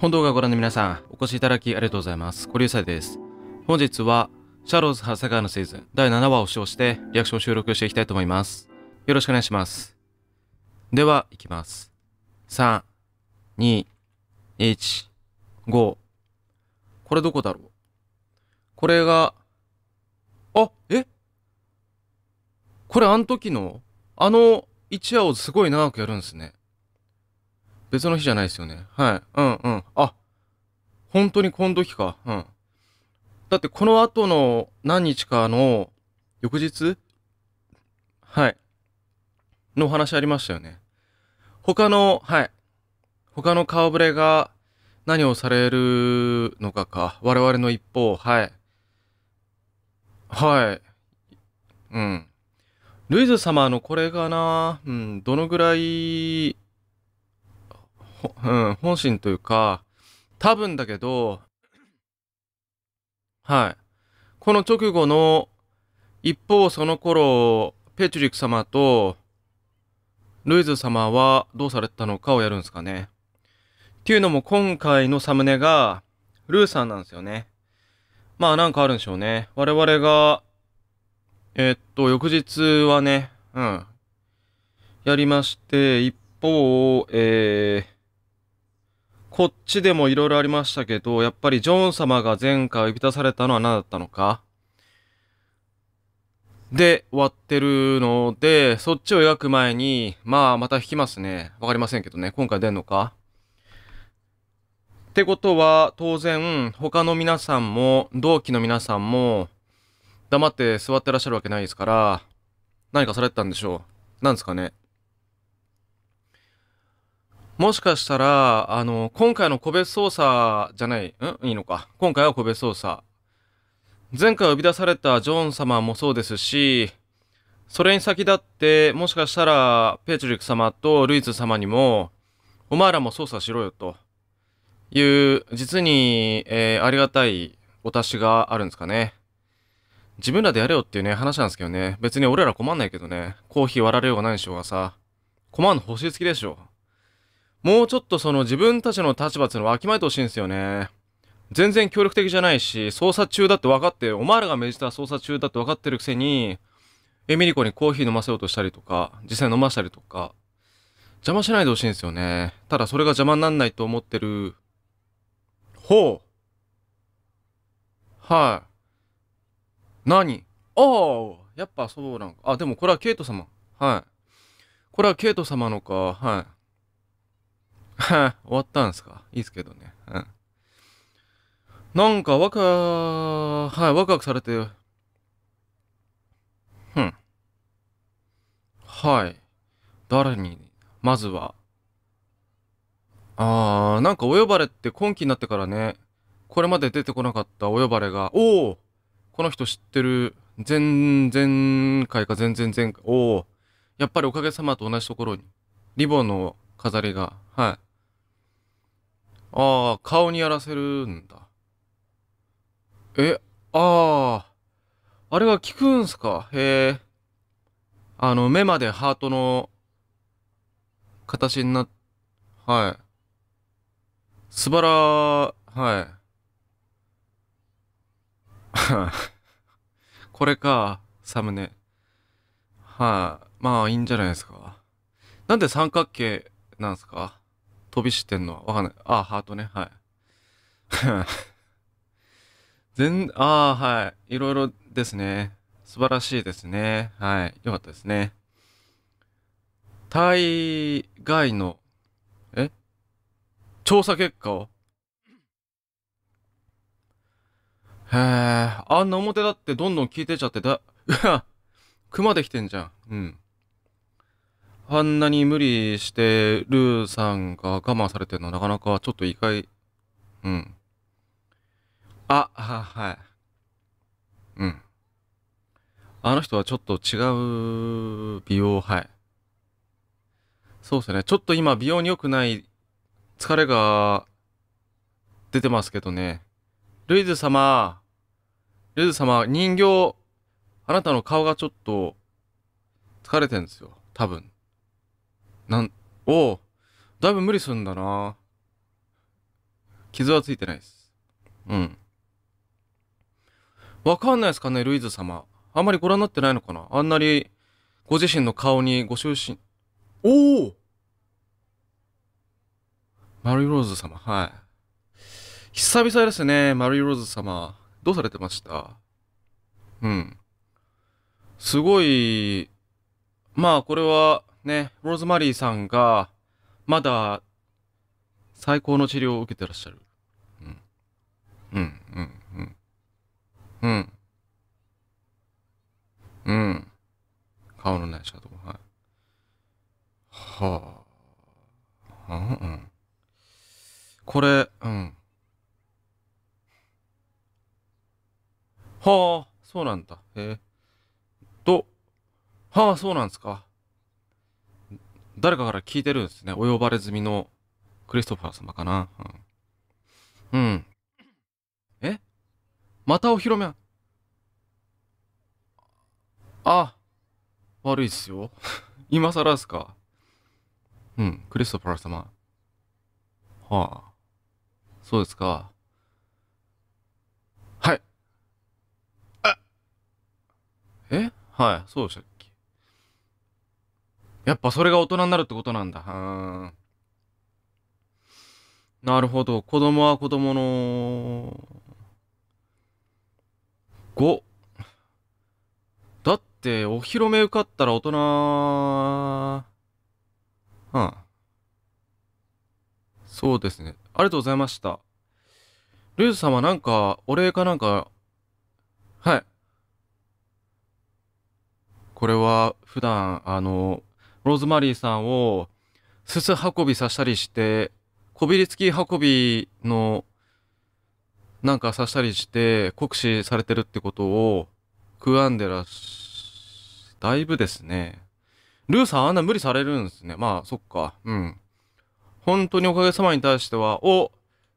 本動画をご覧の皆さん、お越しいただきありがとうございます。小流祭です。本日は、シャローズ・ハサガーのシーズン第7話を視聴して、リアクションを収録していきたいと思います。よろしくお願いします。では、いきます。3、2、1、5。これどこだろうこれが、あ、えこれあの時の、あの一夜をすごい長くやるんですね。別の日じゃないですよね。はい。うんうん。あ、本当にこの時か。うん。だってこの後の何日かの翌日はい。のお話ありましたよね。他の、はい。他の顔ぶれが何をされるのかか。我々の一方、はい。はい。うん。ルイズ様のこれがな、うん、どのぐらいうん、本心というか、多分だけど、はい。この直後の、一方その頃、ペチュリック様と、ルイズ様はどうされたのかをやるんですかね。っていうのも今回のサムネが、ルーさんなんですよね。まあなんかあるんでしょうね。我々が、えー、っと、翌日はね、うん。やりまして、一方、えー、こっちでもいろいろありましたけど、やっぱりジョン様が前回呼び出されたのは何だったのかで、終わってるので、そっちを描く前に、まあ、また引きますね。わかりませんけどね。今回出んのかってことは、当然、他の皆さんも、同期の皆さんも、黙って座ってらっしゃるわけないですから、何かされてたんでしょう。なんですかね。もしかしたら、あの、今回の個別捜査じゃない、んいいのか。今回は個別捜査。前回呼び出されたジョン様もそうですし、それに先立って、もしかしたら、ペーチュリック様とルイズ様にも、お前らも捜査しろよ、という、実に、えー、ありがたいお達しがあるんですかね。自分らでやれよっていうね、話なんですけどね。別に俺ら困んないけどね。コーヒー割られようがないしようがさ。困んの星付きでしょ。もうちょっとその自分たちの立場っていうのをわきまえてほしいんですよね。全然協力的じゃないし、捜査中だって分かって、お前らが命じた捜査中だって分かってるくせに、エミリコにコーヒー飲ませようとしたりとか、実際飲ましたりとか、邪魔しないでほしいんですよね。ただそれが邪魔になんないと思ってる。ほう。はい。何ああ、やっぱそうなんか。あ、でもこれはケイト様。はい。これはケイト様のか。はい。終わったんですかいいっすけどね。うん。なんかわかはい、ワクワクされて、ふん。はい。誰に、まずは。あー、なんかお呼ばれって今期になってからね、これまで出てこなかったお呼ばれが、おおこの人知ってる。前、前回か前々前回。おおやっぱりおかげさまと同じところに、リボンの飾りが、はい。ああ、顔にやらせるんだ。え、ああ、あれが効くんすか。へえ。あの、目までハートの形になっ、はい。すばら、はい。これか、サムネ。はい、あ、まあ、いいんじゃないですか。なんで三角形なんすか飛びしてんのはわかんない。ああ、ハートね。はい。全、ああ、はい。いろいろですね。素晴らしいですね。はい。よかったですね。対外の、え調査結果をへえ、あんな表だってどんどん聞いてちゃってだ、うわ、熊できてんじゃん。うん。あんなに無理してルーさんが我慢されてるのはなかなかちょっと意外。うん。あ、は、はい。うん。あの人はちょっと違う美容、はい。そうですね。ちょっと今美容に良くない疲れが出てますけどね。ルイズ様、ルイズ様、人形、あなたの顔がちょっと疲れてるんですよ。多分。なんおおだいぶ無理すんだな傷はついてないですうんわかんないですかねルイズ様あんまりご覧になってないのかなあんなにご自身の顔にご就寝おおマリーローズ様はい久々ですねマリーローズ様どうされてましたうんすごいまあこれはね、ローズマリーさんが、まだ、最高の治療を受けてらっしゃる。うん。うん、うん、うん。うん。うん。顔のないシャドウ。はい。はあ。うん、うん。これ、うん。はあ、そうなんだ。ええ。と、はあ、そうなんですか。誰かから聞いてるんですね。お呼ばれ済みのクリストファー様かな。うん。うん、えまたお披露目あ、あ悪いっすよ。今更っすか。うん、クリストファー様。はあ。そうですか。はい。えはい、そうでしたっやっぱそれが大人になるってことなんだ。なるほど。子供は子供の、5。だって、お披露目受かったら大人、うん。そうですね。ありがとうございました。ルーズ様なんか、お礼かなんか、はい。これは、普段、あの、ローズマリーさんをすす運びさしたりして、こびりつき運びのなんかさしたりして酷使されてるってことを悔やんでらし、だいぶですね。ルーさんあんな無理されるんですね。まあ、そっか。うん。本当におかげさまに対しては、お、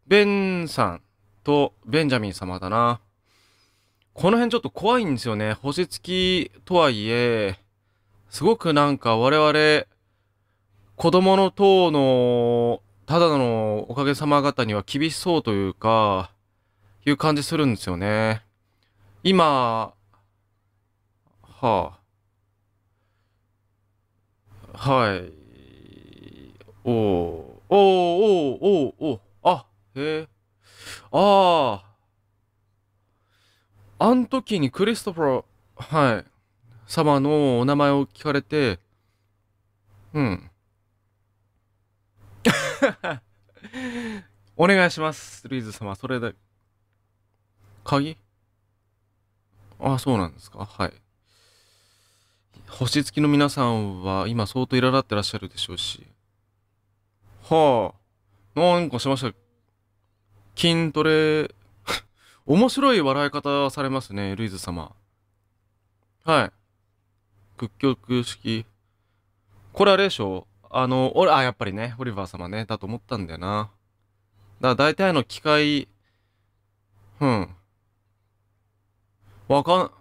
ベンさんとベンジャミン様だな。この辺ちょっと怖いんですよね。星付きとはいえ、すごくなんか我々、子供の党の、ただのおかげさま方には厳しそうというか、いう感じするんですよね。今、はあ、はい、おおおおおあ、へえ、ああ、あん時にクリストファー、はい、様のお名前を聞かれて、うん。お願いします、ルイーズ様。それで、鍵あ、そうなんですかはい。星付きの皆さんは今相当苛立ってらっしゃるでしょうし。はあ、なんかしました。筋トレ、面白い笑い方されますね、ルイズ様。はい。屈曲式。これあれでしょあの、俺、あ、やっぱりね、オリバー様ね、だと思ったんだよな。だから大体の機械、うん。わかん、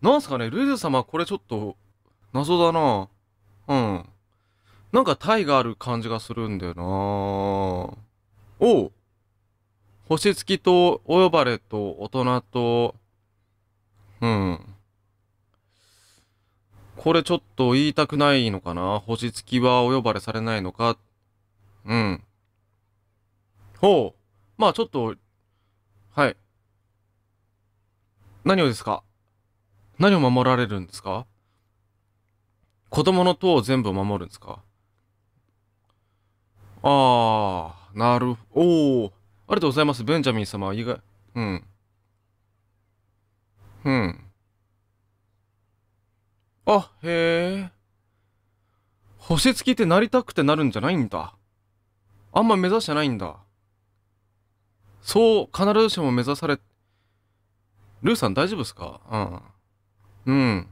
なんすかね、ルイズ様これちょっと謎だな。うん。なんか体がある感じがするんだよな。おう星付きとお呼ばれと大人と、うん。これちょっと言いたくないのかな星付きはお呼ばれされないのかうん。ほう。まあちょっと、はい。何をですか何を守られるんですか子供の塔を全部守るんですかああ、なる、おお、ありがとうございます。ベンジャミン様以外、うん。うん。あ、へえ。星付きってなりたくてなるんじゃないんだ。あんま目指してないんだ。そう、必ずしも目指され、ルーさん大丈夫ですかうん。うん。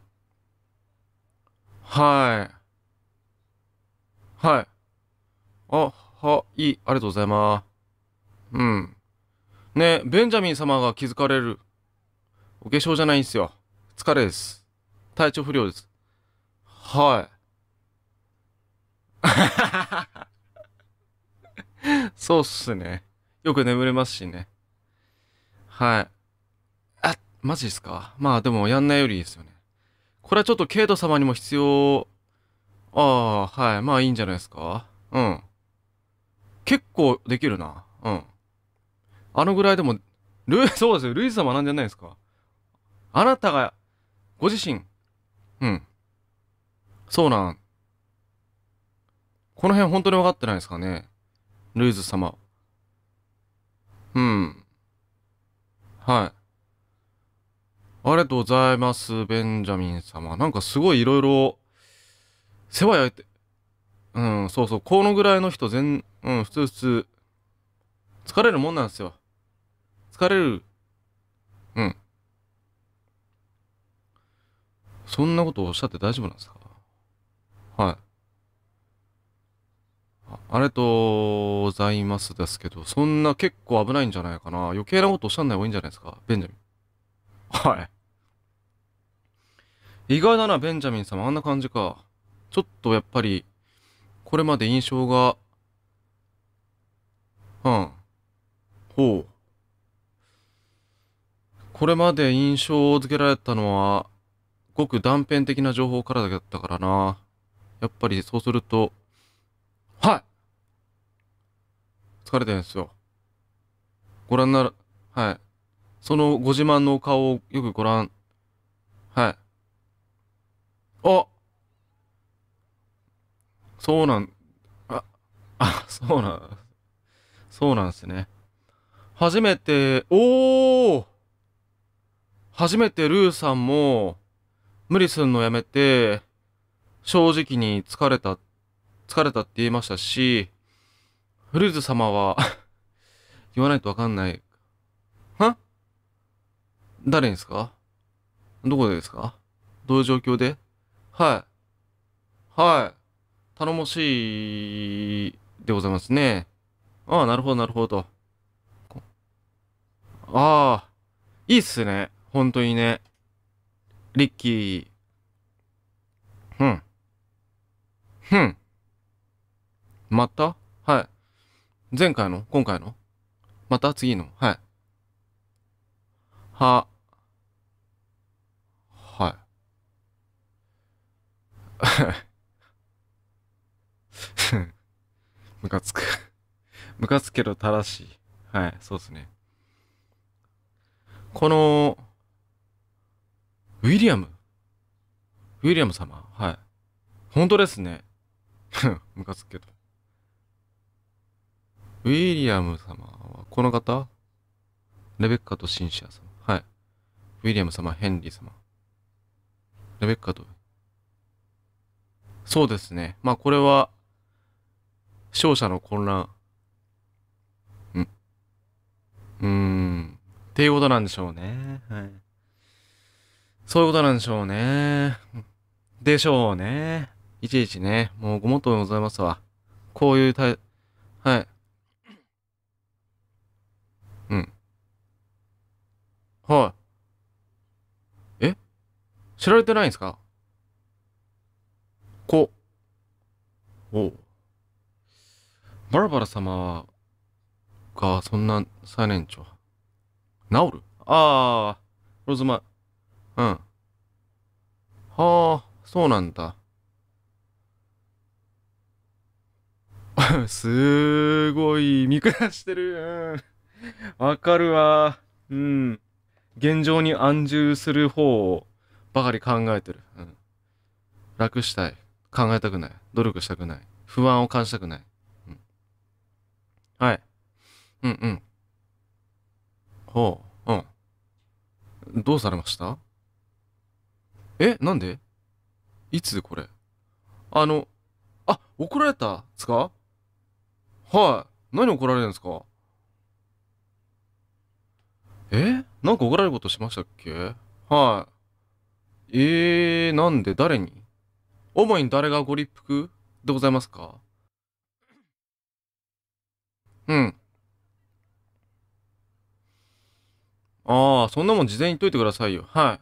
はい。はい。あ、は、いい、ありがとうございます。うん。ねベンジャミン様が気づかれる。お化粧じゃないんすよ。疲れです。体調不良です。はい。そうっすね。よく眠れますしね。はい。あ、マジですかまあでもやんないよりいいですよね。これはちょっとケイト様にも必要、ああ、はい。まあいいんじゃないですかうん。結構できるな。うん。あのぐらいでも、ルイ、そうですよ。ルイ様なんじゃないですかあなたが、ご自身、うん。そうなん。この辺本当に分かってないですかね。ルイズ様。うん。はい。ありがとうございます、ベンジャミン様。なんかすごいいろいろ、世話焼いて、うん、そうそう、このぐらいの人全、うん、普通普通、疲れるもんなんですよ。疲れるそんなことをおっしゃって大丈夫なんですかはいあ。りがとうございますですけど、そんな結構危ないんじゃないかな。余計なことおっしゃんない方がいいんじゃないですかベンジャミン。はい。意外だな、ベンジャミン様。あんな感じか。ちょっとやっぱり、これまで印象が、うん。ほう。これまで印象を付けられたのは、ごく断片的な情報からだったからな。やっぱりそうすると、はい疲れてるんですよ。ご覧なら、はい。そのご自慢のお顔をよくご覧、はい。あそうなん、あ、あ、そうなん、そうなんですね。初めて、おー初めてルーさんも、無理すんのやめて、正直に疲れた、疲れたって言いましたし、フルーズ様は 言わないとわかんない。は誰ですかどこでですかどういう状況ではい。はい。頼もしいでございますね。ああ、なるほど、なるほど。ああ、いいっすね。本当にね。リッキー。ふん。ふん。またはい。前回の今回のまた次のはい。は。はい。ムカつくムカつけど正しい。はい、そうですね。この、ウィリアムウィリアム様はい。本当ですね。ムカつくけど。ウィリアム様はこの方レベッカとシンシア様。はい。ウィリアム様、ヘンリー様。レベッカと。そうですね。まあこれは、勝者の混乱。うん。うーん。っていうことなんでしょうね。はい。そういうことなんでしょうね。でしょうね。いちいちね。もうごもっともございますわ。こういうたい、はい。うん。はい。え知られてないんですかこ。おう。バラバラ様が、そんな最年長。治るああ、ロズマ。うん。はあ、そうなんだ。すごい、見下してる。わ、うん、かるわ。うん。現状に安住する方をばかり考えてる。うん。楽したい。考えたくない。努力したくない。不安を感じたくない。うん、はい。うんうん。ほう。うん。どうされましたえなんでいつこれあの、あ、怒られたつすかはい。何怒られるんですかえなんか怒られることしましたっけはい。えー、なんで誰に主に誰がご立腹でございますかうん。ああ、そんなもん事前に言っといてくださいよ。は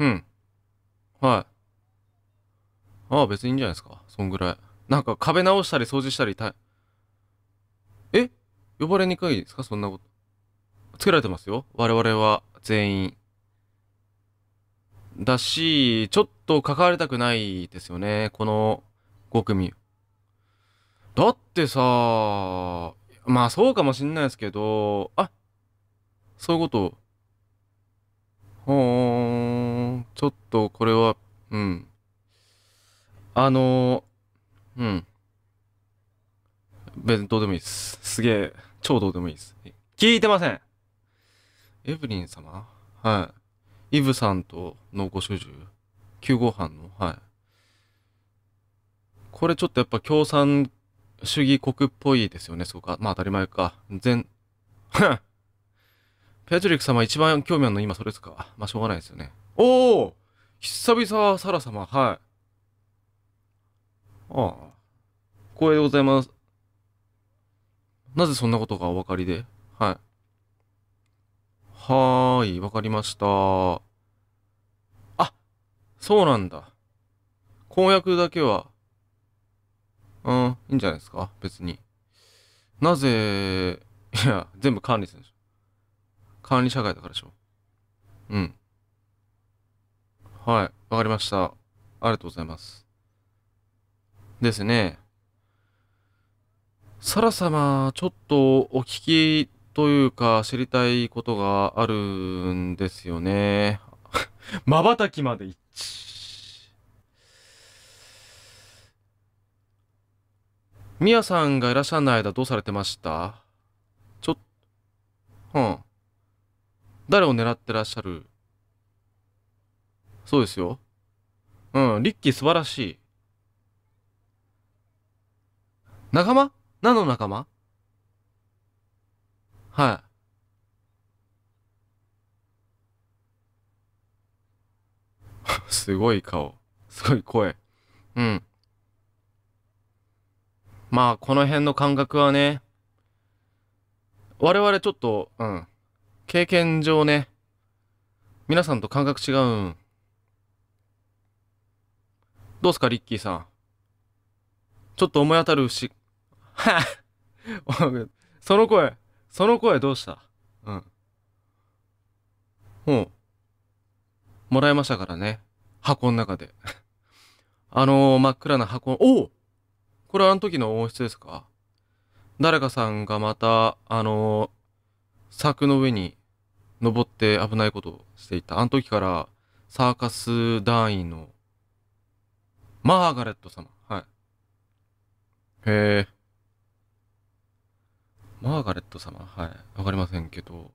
い。うん。はい。ああ、別にいいんじゃないですか。そんぐらい。なんか壁直したり掃除したりたい。え呼ばれにくいですかそんなこと。つけられてますよ。我々は全員。だし、ちょっと関わりたくないですよね。この5組。だってさ、まあそうかもしんないですけど、あ、そういうことほーん。ちょっとこれは、うん。あのー、うん。別にどうでもいいです。すげえ、超どうでもいいです。聞いてませんエブリン様はい。イブさんとのご主従旧ご班のはい。これちょっとやっぱ共産主義国っぽいですよね、そうかまあ当たり前か。全、ペアリック様一番興味あるの今それですかまあ、しょうがないですよね。おお久々、サラ様、はい。ああ。光栄でございます。なぜそんなことがお分かりではい。はーい、わかりました。あ、そうなんだ。婚約だけは、うん、いいんじゃないですか別に。なぜ、いや、全部管理するんでしょ。管理社会だからでしょ。うん。はい。わかりました。ありがとうございます。ですね。サラ様、ちょっとお聞きというか知りたいことがあるんですよね。瞬 きまで一致。みやさんがいらっしゃらない間どうされてましたちょっ、うん。誰を狙ってらっしゃるそうですよ。うん、リッキー素晴らしい。仲間何の仲間はい。すごい顔。すごい声。うん。まあ、この辺の感覚はね、我々ちょっと、うん。経験上ね、皆さんと感覚違うん。どうすか、リッキーさん。ちょっと思い当たるし、は その声、その声どうしたうん。うん。もらいましたからね。箱の中で。あのー、真っ暗な箱、おおこれあの時の音質ですか誰かさんがまた、あのー柵の上に登って危ないことをしていた。あの時からサーカス団員のマーガレット様。はい。へえ。マーガレット様はい。わかりませんけど。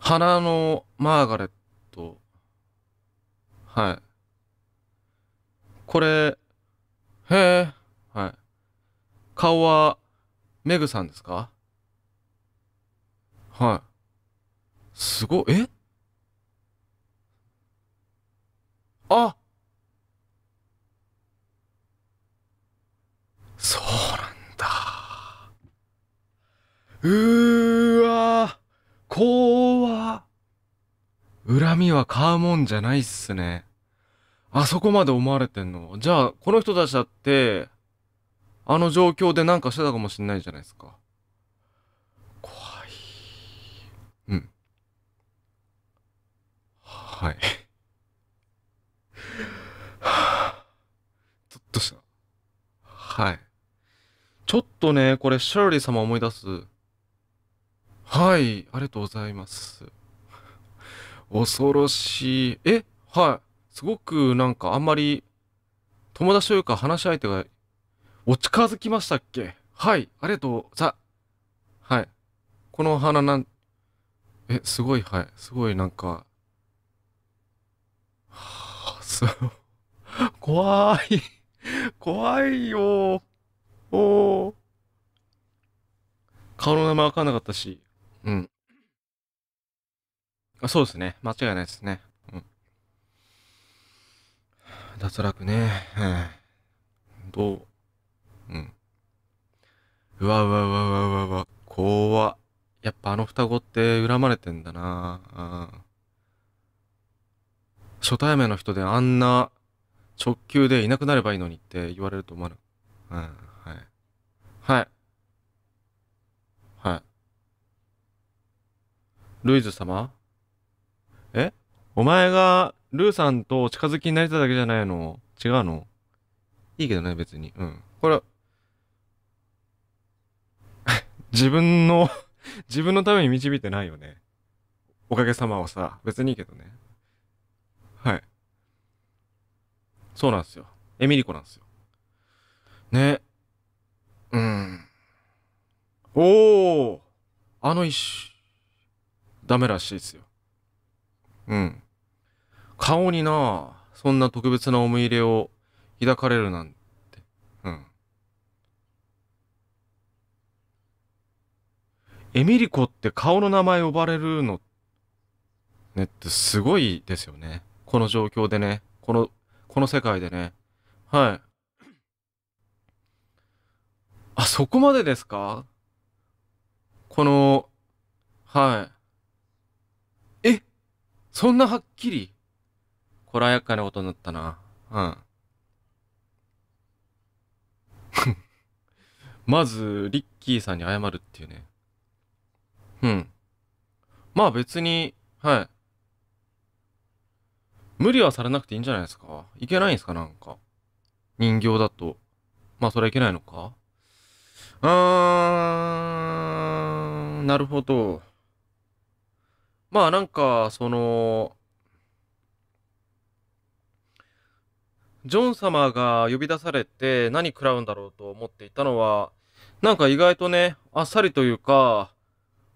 花のマーガレット。はい。これ、へえ。はい。顔は、メグさんですかはい。すごい、えあそうなんだ。うーわ怖恨みは買うもんじゃないっすね。あそこまで思われてんの。じゃあ、この人たちだって、あの状況でなんかしてたかもしんないじゃないですか。はいちょっとしたはいちょっとねこれシャーリー様思い出すはいありがとうございます恐ろしいえはいすごくなんかあんまり友達というか話し相手がお近づきましたっけはいありがとうさはいこの花なんえすごいはいすごいなんか。怖い。怖いよ。お顔の名前わかんなかったし。うん。あそうですね。間違いないですね。うん。脱落ね。うん、どううん。うわうわうわうわうわうわ。怖っ。やっぱあの双子って恨まれてんだなあ初対面の人であんな直球でいなくなればいいのにって言われると思わなうん、はい。はい。はい。ルイズ様えお前がルーさんと近づきになりただけじゃないの違うのいいけどね、別に。うん。これ、自分の自分のために導いてないよね。おかげさまをさ、別にいいけどね。はい。そうなんですよ。エミリコなんですよ。ね。うん。おおあの石、ダメらしいですよ。うん。顔になそんな特別な思い入れを抱かれるなんて。うん。エミリコって顔の名前呼ばれるの、ねってすごいですよね。この状況でね、この、この世界でね。はい。あ、そこまでですかこの、はい。えそんなはっきりこらやかなことになったな。うん。まず、リッキーさんに謝るっていうね。うん。まあ別に、はい。無理はされなくていいんじゃないですかいけないんですかなんか。人形だと。まあ、それはいけないのかうーん、なるほど。まあ、なんか、その、ジョン様が呼び出されて何食らうんだろうと思っていたのは、なんか意外とね、あっさりというか、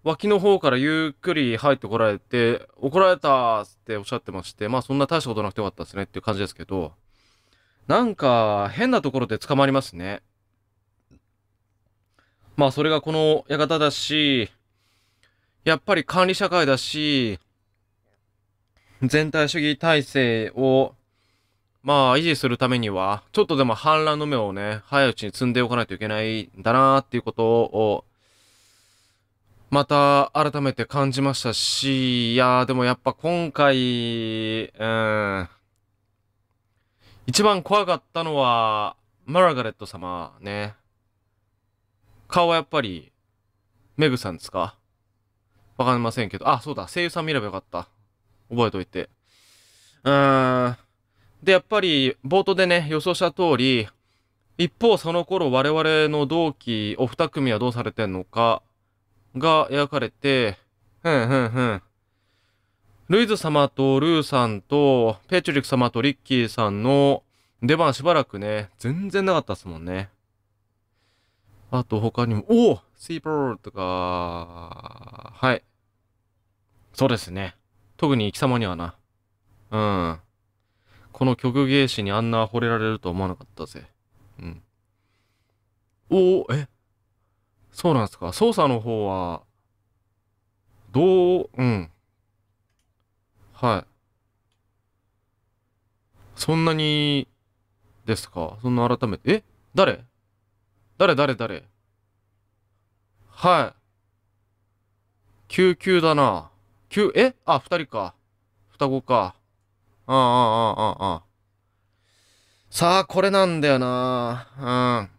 脇の方からゆっくり入ってこられて、怒られたっておっしゃってまして、まあそんな大したことなくてよかったですねっていう感じですけど、なんか変なところで捕まりますね。まあそれがこの館だし、やっぱり管理社会だし、全体主義体制を、まあ維持するためには、ちょっとでも反乱の目をね、早いうちに積んでおかないといけないんだなーっていうことをまた改めて感じましたし、いやーでもやっぱ今回、うん、一番怖かったのは、マラガレット様ね。顔はやっぱり、メグさんですかわかりませんけど、あ、そうだ、声優さん見ればよかった。覚えといて。うーん。で、やっぱり、冒頭でね、予想した通り、一方その頃我々の同期お二組はどうされてんのか、が描かれて、ふんふんふん。ルイズ様とルーさんと、ペチュリック様とリッキーさんの出番しばらくね、全然なかったっすもんね。あと他にも、おおスイーロールとか、はい。そうですね。特にき様にはな。うん。この曲芸師にあんな惚れられると思わなかったぜ。うん。おおえそうなんですか。捜査の方は、どう、うん。はい。そんなに、ですか。そんな改めて。え誰誰誰誰はい。救急だな。救、えあ、二人か。双子か。ああ、ああ、ああ、ああ。さあ、これなんだよな。うん。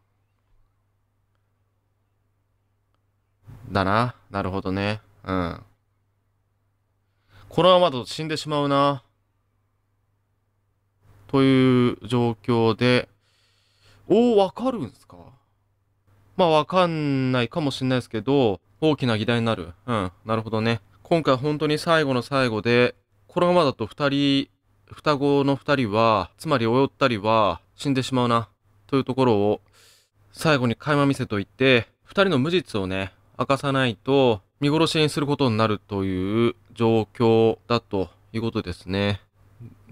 だな。なるほどね。うん。このままだと死んでしまうな。という状況で、おー、わかるんすかまあ、わかんないかもしんないですけど、大きな議題になる。うん、なるほどね。今回本当に最後の最後で、このままだと二人、双子の二人は、つまりおよったりは死んでしまうな、というところを、最後に垣間見せといて、二人の無実をね、明かさないと見殺しにすることになるという状況だということですね。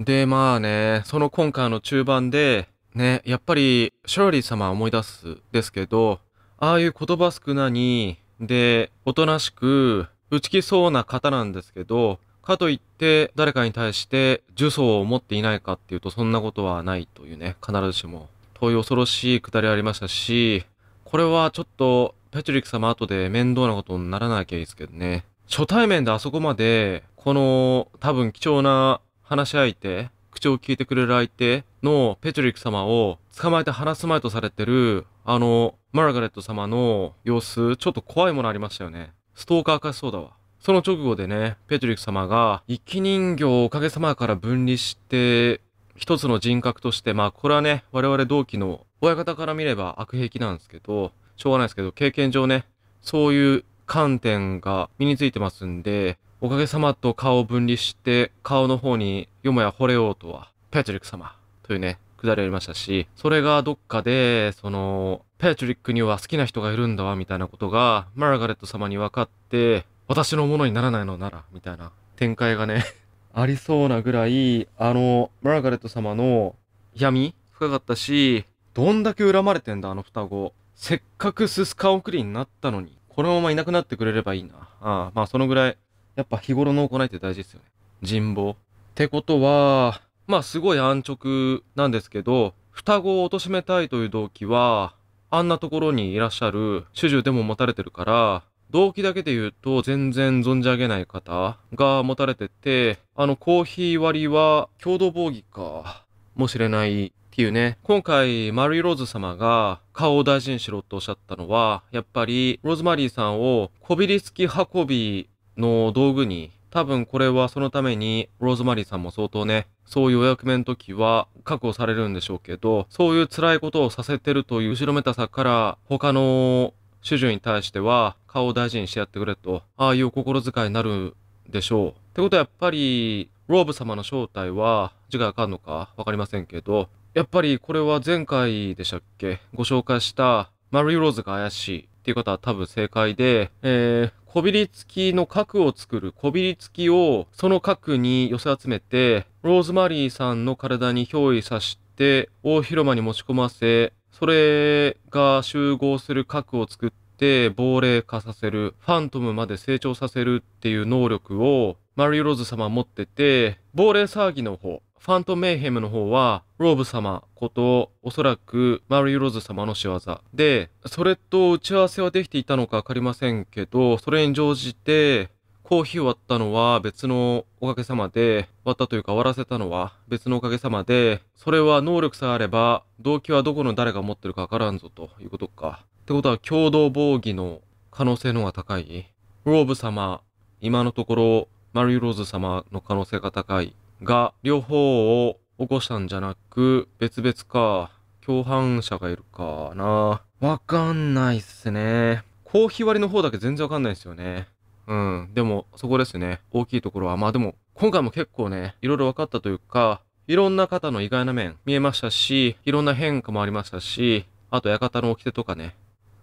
で、まあね、その今回の中盤で、ね、やっぱりシャーリー様は思い出すですけど、ああいう言葉少なに、で、おとなしく打ち切そうな方なんですけど、かといって誰かに対して呪詛を持っていないかっていうとそんなことはないというね、必ずしも。という恐ろしいくだりありましたし、これはちょっとペトリック様後で面倒なことにならなきゃいいですけどね。初対面であそこまで、この多分貴重な話し相手、口を聞いてくれる相手のペトリック様を捕まえて話す前とされてる、あの、マーガレット様の様子、ちょっと怖いものありましたよね。ストーカー化しそうだわ。その直後でね、ペトリック様が、生き人形をおかげさまから分離して、一つの人格として、まあこれはね、我々同期の親方から見れば悪癖なんですけど、しょうがないですけど、経験上ね、そういう観点が身についてますんで、おかげさまと顔を分離して、顔の方によもや惚れようとは、ペトリック様というね、くだりありましたし、それがどっかで、その、ペトリックには好きな人がいるんだわ、みたいなことが、マーガレット様に分かって、私のものにならないのなら、みたいな展開がね ありそうなぐらい、あの、マーガレット様の闇深かったし、どんだけ恨まれてんだ、あの双子。せっかくすかお送りになったのに、このままいなくなってくれればいいな。ああ、まあそのぐらい、やっぱ日頃の行いって大事ですよね。人望。ってことは、まあすごい安直なんですけど、双子を貶めたいという動機は、あんなところにいらっしゃる主従でも持たれてるから、動機だけで言うと全然存じ上げない方が持たれてて、あのコーヒー割りは共同防御かもしれないっていうね、今回、マリーローズ様が顔を大事にしろっておっしゃったのは、やっぱり、ローズマリーさんをこびりつき運びの道具に、多分これはそのために、ローズマリーさんも相当ね、そういうお役目の時は確保されるんでしょうけど、そういう辛いことをさせてるという後ろめたさから、他の主従に対しては、顔を大事にしてやってくれと、ああいう心遣いになるでしょう。ってことはやっぱり、ローブ様の正体は、字がわかんのかわかりませんけど、やっぱりこれは前回でしたっけご紹介したマリーローズが怪しいっていう方は多分正解で、えー、こびりつきの核を作るこびりつきをその核に寄せ集めて、ローズマリーさんの体に憑依させて大広間に持ち込ませ、それが集合する核を作って、亡霊化させる、ファントムまで成長させるっていう能力をマリーローズ様持ってて、亡霊騒ぎの方、ファント・メイヘムの方は、ローブ様こと、おそらくマリー・ローズ様の仕業。で、それと打ち合わせはできていたのかわかりませんけど、それに乗じて、コーヒーを割ったのは別のおかげさまで、割ったというか割らせたのは別のおかげさまで、それは能力さえあれば、動機はどこの誰が持ってるかわからんぞということか。ってことは共同防御の可能性の方が高い。ローブ様、今のところ、マリー・ローズ様の可能性が高い。が両方を起こしたんじゃなく、別々か。共犯者がいるかな。わかんないっすね。コーヒー割りの方だけ全然わかんないですよね。うん。でも、そこですね。大きいところは。まあでも、今回も結構ね、いろいろ分かったというか、いろんな方の意外な面見えましたし、いろんな変化もありましたし、あと館の掟とかね、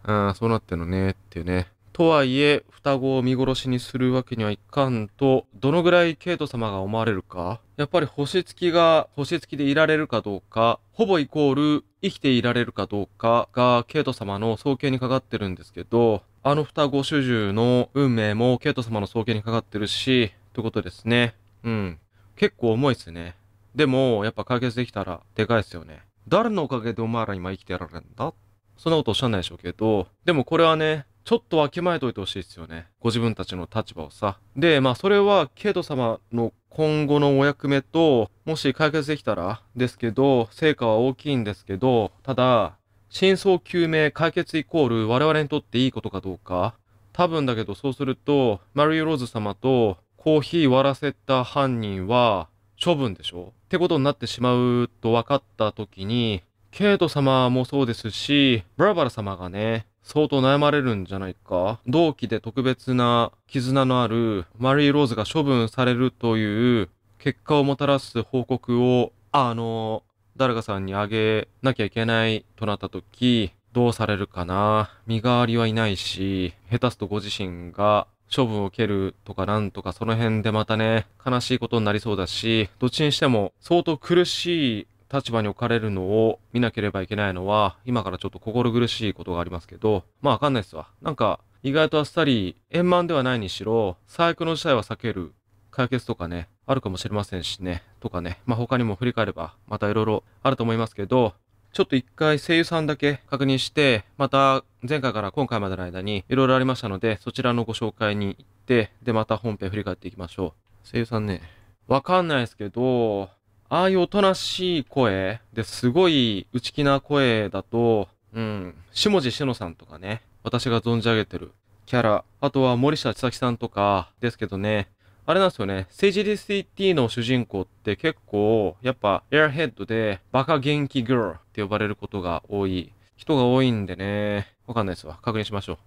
うん、そうなってるのねっていうね。とはいえ、双子を見殺しにするわけにはいかんと、どのぐらいケイト様が思われるか、やっぱり星付きが、星付きでいられるかどうか、ほぼイコール生きていられるかどうかが、ケイト様の総計にかかってるんですけど、あの双子主従の運命もケイト様の総計にかかってるし、ってことですね。うん。結構重いっすね。でも、やっぱ解決できたら、でかいっすよね。誰のおかげでお前ら今生きてられるんだそんなことおっしゃらないでしょうけど、でもこれはね、ちょっとわきまえといてほしいですよね。ご自分たちの立場をさ。で、まあそれは、ケイト様の今後のお役目と、もし解決できたらですけど、成果は大きいんですけど、ただ、真相究明解決イコール我々にとっていいことかどうか。多分だけど、そうすると、マリー・ローズ様とコーヒー割らせた犯人は処分でしょってことになってしまうと分かった時に、ケイト様もそうですし、ブラバラ様がね、相当悩まれるんじゃないか。同期で特別な絆のあるマリー・ローズが処分されるという結果をもたらす報告を、あの、誰かさんにあげなきゃいけないとなった時、どうされるかな。身代わりはいないし、下手すとご自身が処分を受けるとかなんとかその辺でまたね、悲しいことになりそうだし、どっちにしても相当苦しい立場に置かれるのを見なければいけないのは、今からちょっと心苦しいことがありますけど、まあわかんないっすわ。なんか、意外とあっさり、円満ではないにしろ、最悪の事態は避ける解決とかね、あるかもしれませんしね、とかね、まあ他にも振り返れば、また色々あると思いますけど、ちょっと一回声優さんだけ確認して、また前回から今回までの間に色々ありましたので、そちらのご紹介に行って、で、また本編振り返っていきましょう。声優さんね、わかんないですけど、ああいうおとなしい声ですごい内気な声だと、うん、下地しのさんとかね、私が存じ上げてるキャラ、あとは森下千咲さんとかですけどね、あれなんですよね、CGDCT の主人公って結構、やっぱエアヘッドでバカ元気グールって呼ばれることが多い、人が多いんでね、わかんないですわ。確認しましょう。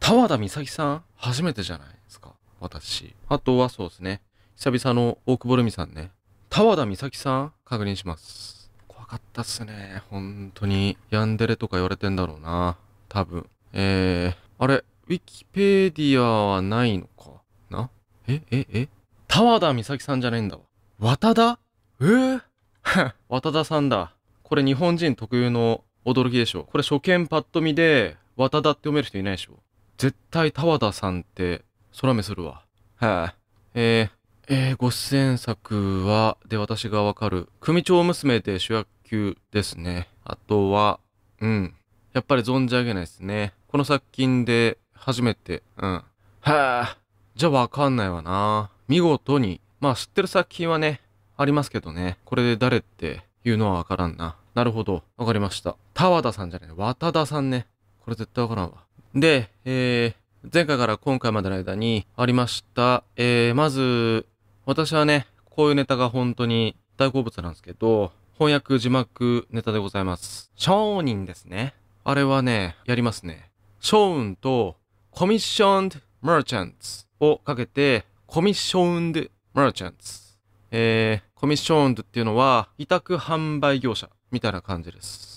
田和田美咲さん初めてじゃないですか。私。あとはそうですね。久々の大久保留美さんね。田和田美咲さん確認します。怖かったっすね。本当に。ヤンデレとか言われてんだろうな。多分。えー、あれ、ウィキペディアはないのかなえ、え、え田和田美咲さんじゃねえんだわ。渡田えー、渡 田さんだ。これ日本人特有の驚きでしょ。これ初見パッと見で、渡田って読める人いないでしょ。絶対田和田さんって空目するわ。はあ、えー、えー、ご0 0作は、で、私がわかる、組長娘で主役級ですね。あとは、うん。やっぱり存じ上げないですね。この作品で初めて、うん。はぁ、じゃあわかんないわな。見事に、まあ知ってる作品はね、ありますけどね。これで誰っていうのはわからんな。なるほど。わかりました。田和田さんじゃない、和田さんね。これ絶対わからんわ。で、えー、前回から今回までの間にありました、えー、まず、私はね、こういうネタが本当に大好物なんですけど、翻訳字幕ネタでございます。商人ですね。あれはね、やりますね。商運とコミッションド・マーチャンツをかけて、コミッションド・マーチャンツ。えー、コミッションドっていうのは委託販売業者みたいな感じです。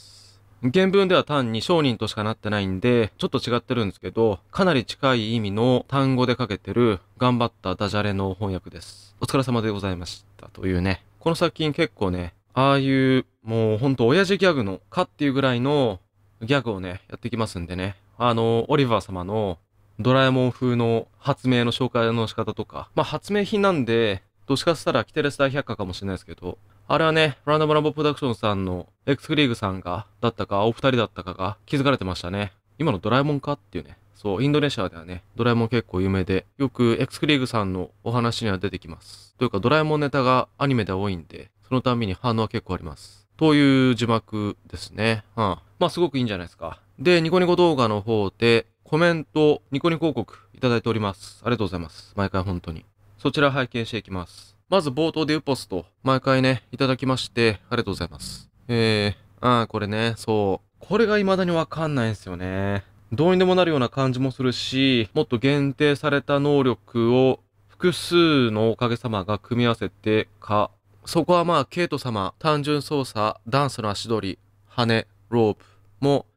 原文では単に商人としかなってないんで、ちょっと違ってるんですけど、かなり近い意味の単語で書けてる頑張ったダジャレの翻訳です。お疲れ様でございました。というね。この作品結構ね、ああいうもうほんと親父ギャグのかっていうぐらいのギャグをね、やってきますんでね。あの、オリバー様のドラえもん風の発明の紹介の仕方とか、まあ発明品なんで、どっちかしたらキテレス大百科かもしれないですけど、あれはね、ランダムラボプロダクションさんの X リーグさんが、だったか、お二人だったかが気づかれてましたね。今のドラえもんかっていうね。そう、インドネシアではね、ドラえもん結構有名で、よく X リーグさんのお話には出てきます。というか、ドラえもんネタがアニメで多いんで、そのために反応は結構あります。という字幕ですね。うん。まあ、すごくいいんじゃないですか。で、ニコニコ動画の方で、コメント、ニコニコ広告いただいております。ありがとうございます。毎回本当に。そちら拝見していきます。まず冒頭でウポスと毎回ね、いただきまして、ありがとうございます。えー、あー、これね、そう。これが未だにわかんないんですよね。どうにでもなるような感じもするし、もっと限定された能力を複数のおかげさまが組み合わせてか、そこはまあ、ケイト様、単純操作、ダンスの足取り、羽、ロープも、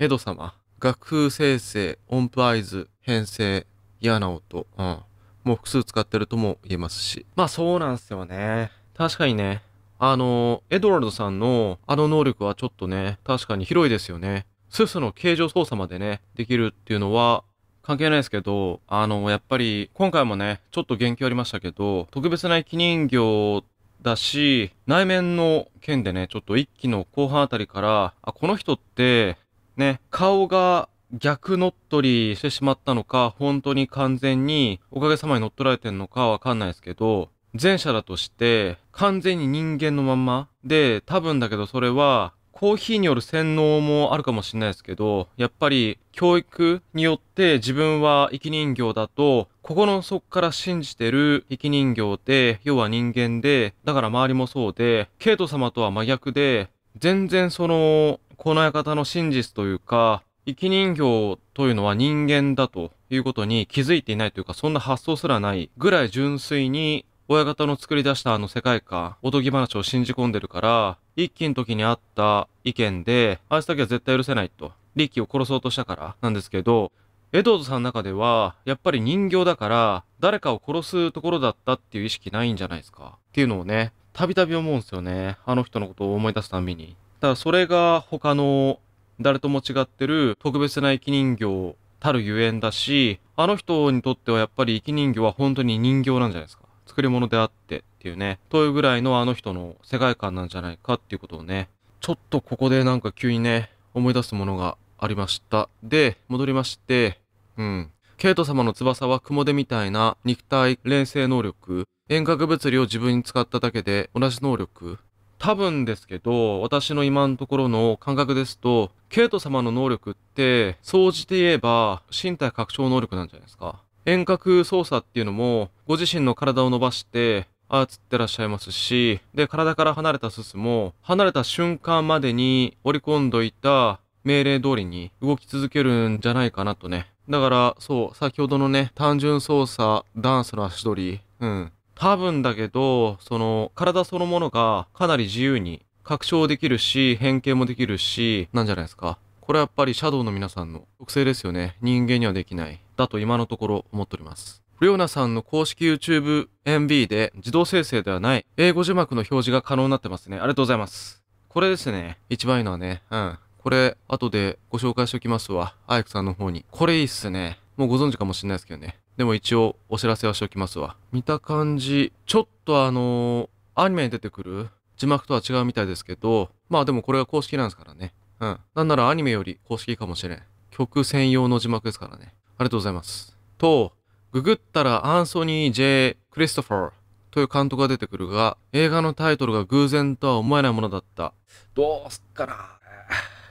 ヘド様、楽譜生成、音符合図、編成、嫌な音、うん。もう複数使ってるとも言えますし。まあそうなんすよね。確かにね。あの、エドワルドさんのあの能力はちょっとね、確かに広いですよね。ススの形状操作までね、できるっていうのは、関係ないですけど、あの、やっぱり、今回もね、ちょっと元気ありましたけど、特別な生き人形だし、内面の剣でね、ちょっと一期の後半あたりから、あ、この人って、ね、顔が逆乗っ取りしてしまったのか、本当に完全におかげさまに乗っ取られてんのかわかんないですけど、前者だとして、完全に人間のまんまで、多分だけどそれは、コーヒーによる洗脳もあるかもしれないですけど、やっぱり教育によって自分は生き人形だと、ここの底から信じてる生き人形で、要は人間で、だから周りもそうで、ケイト様とは真逆で、全然その、この館の真実というか、生き人形というのは人間だということに気づいていないというか、そんな発想すらないぐらい純粋に親方の作り出したあの世界観、おとぎ話を信じ込んでるから、一気の時にあった意見で、あいつだけは絶対許せないと、リッキーを殺そうとしたからなんですけど、エドードさんの中では、やっぱり人形だから、誰かを殺すところだったっていう意識ないんじゃないですか。っていうのをね、たびたび思うんですよね。あの人のことを思い出すたびに。だからそれが他の誰とも違ってる特別な生き人形たるゆえんだし、あの人にとってはやっぱり生き人形は本当に人形なんじゃないですか。作り物であってっていうね、というぐらいのあの人の世界観なんじゃないかっていうことをね、ちょっとここでなんか急にね、思い出すものがありました。で、戻りまして、うん。ケイト様の翼は雲でみたいな肉体、連性能力、遠隔物理を自分に使っただけで同じ能力。多分ですけど、私の今のところの感覚ですと、ケイト様の能力って、総じて言えば、身体拡張能力なんじゃないですか。遠隔操作っていうのも、ご自身の体を伸ばして、操ってらっしゃいますし、で、体から離れたすすも、離れた瞬間までに織り込んどいた命令通りに動き続けるんじゃないかなとね。だから、そう、先ほどのね、単純操作、ダンスの足取り、うん。多分だけど、その、体そのものがかなり自由に拡張できるし、変形もできるし、なんじゃないですか。これはやっぱりシャドウの皆さんの特性ですよね。人間にはできない。だと今のところ思っております。リオナさんの公式 YouTube MV で自動生成ではない英語字幕の表示が可能になってますね。ありがとうございます。これですね。一番いいのはね。うん。これ、後でご紹介しておきますわ。アイクさんの方に。これいいっすね。もうご存知かもしれないですけどね。でも一応お知らせはしておきますわ。見た感じ、ちょっとあのー、アニメに出てくる字幕とは違うみたいですけど、まあでもこれが公式なんですからね。うん。なんならアニメより公式かもしれん。曲専用の字幕ですからね。ありがとうございます。と、ググったらアンソニー・ J・ クリストファーという監督が出てくるが、映画のタイトルが偶然とは思えないものだった。どうすっかな。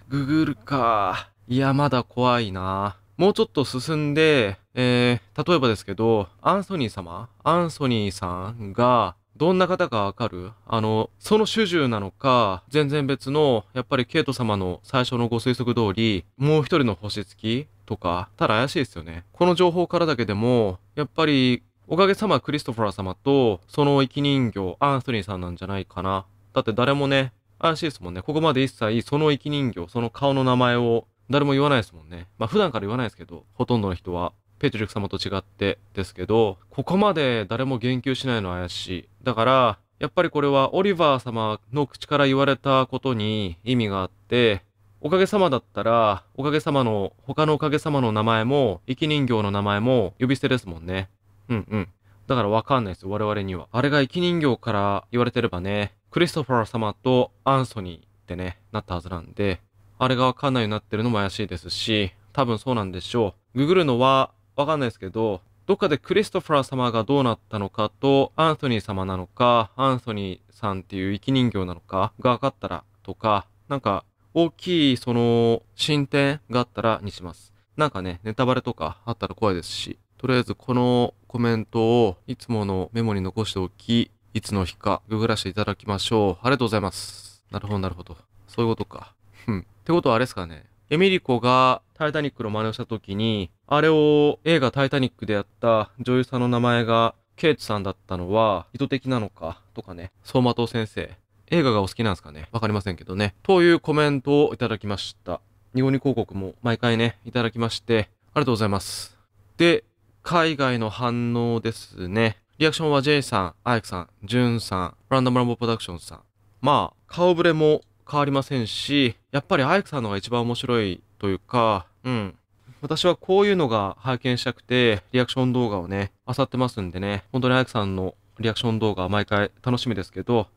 ググるか。いや、まだ怖いな。もうちょっと進んで、えー、例えばですけど、アンソニー様アンソニーさんが、どんな方かわかるあの、その主従なのか、全然別の、やっぱりケイト様の最初のご推測通り、もう一人の星付きとか、ただ怪しいですよね。この情報からだけでも、やっぱり、おかげさまクリストファー様と、その生き人形、アンソニーさんなんじゃないかな。だって誰もね、怪しいですもんね。ここまで一切、その生き人形、その顔の名前を、誰も言わないですもんね。まあ普段から言わないですけど、ほとんどの人は。ペトリック様と違ってですけど、ここまで誰も言及しないの怪しい。だから、やっぱりこれはオリバー様の口から言われたことに意味があって、おかげさまだったら、おかげさまの、他のおかげさまの名前も、生き人形の名前も呼び捨てですもんね。うんうん。だからわかんないですよ、我々には。あれが生き人形から言われてればね、クリストファー様とアンソニーってね、なったはずなんで、あれがわかんないようになってるのも怪しいですし、多分そうなんでしょう。ググるのはわかんないですけど、どっかでクリストファー様がどうなったのかと、アンソニー様なのか、アンソニーさんっていう生き人形なのかが分かったらとか、なんか大きいその進展があったらにします。なんかね、ネタバレとかあったら怖いですし、とりあえずこのコメントをいつものメモに残しておき、いつの日かググらせていただきましょう。ありがとうございます。なるほど、なるほど。そういうことか。うん。ってことはあれですかね。エミリコがタイタニックの真似をした時に、あれを映画タイタニックでやった女優さんの名前がケイツさんだったのは意図的なのかとかね、相馬東先生、映画がお好きなんですかねわかりませんけどね。というコメントをいただきました。日本に広告も毎回ね、いただきまして、ありがとうございます。で、海外の反応ですね。リアクションは J さん、アイクさん、ジュンさん、ランダムランボプロダクションさん。まあ、顔ぶれも変わりませんし、やっぱりアイクさんの方が一番面白いというか、うん。私はこういうのが拝見したくて、リアクション動画をね、漁ってますんでね、本当にアイクさんのリアクション動画毎回楽しみですけど、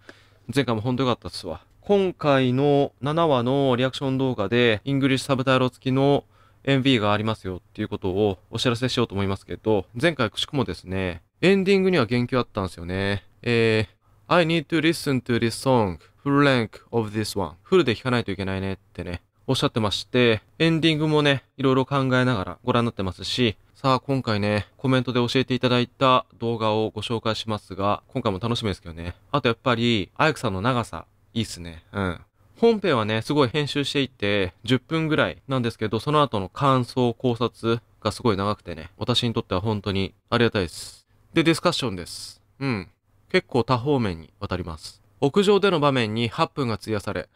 前回も本当良かったっすわ。今回の7話のリアクション動画で、イングリッシュサブタイト付きの MV がありますよっていうことをお知らせしようと思いますけど、前回くしくもですね、エンディングには言及あったんですよね。えー、I need to listen to this song full length of this one フルで弾かないといけないねってね、おっしゃってまして、エンディングもね、いろいろ考えながらご覧になってますし、さあ今回ね、コメントで教えていただいた動画をご紹介しますが、今回も楽しみですけどね。あとやっぱり、アイクさんの長さ、いいっすね。うん。本編はね、すごい編集していて、10分ぐらいなんですけど、その後の感想、考察がすごい長くてね、私にとっては本当にありがたいです。で、ディスカッションです。うん。結構多方面にわたります。屋上での場面に8分が費やされ、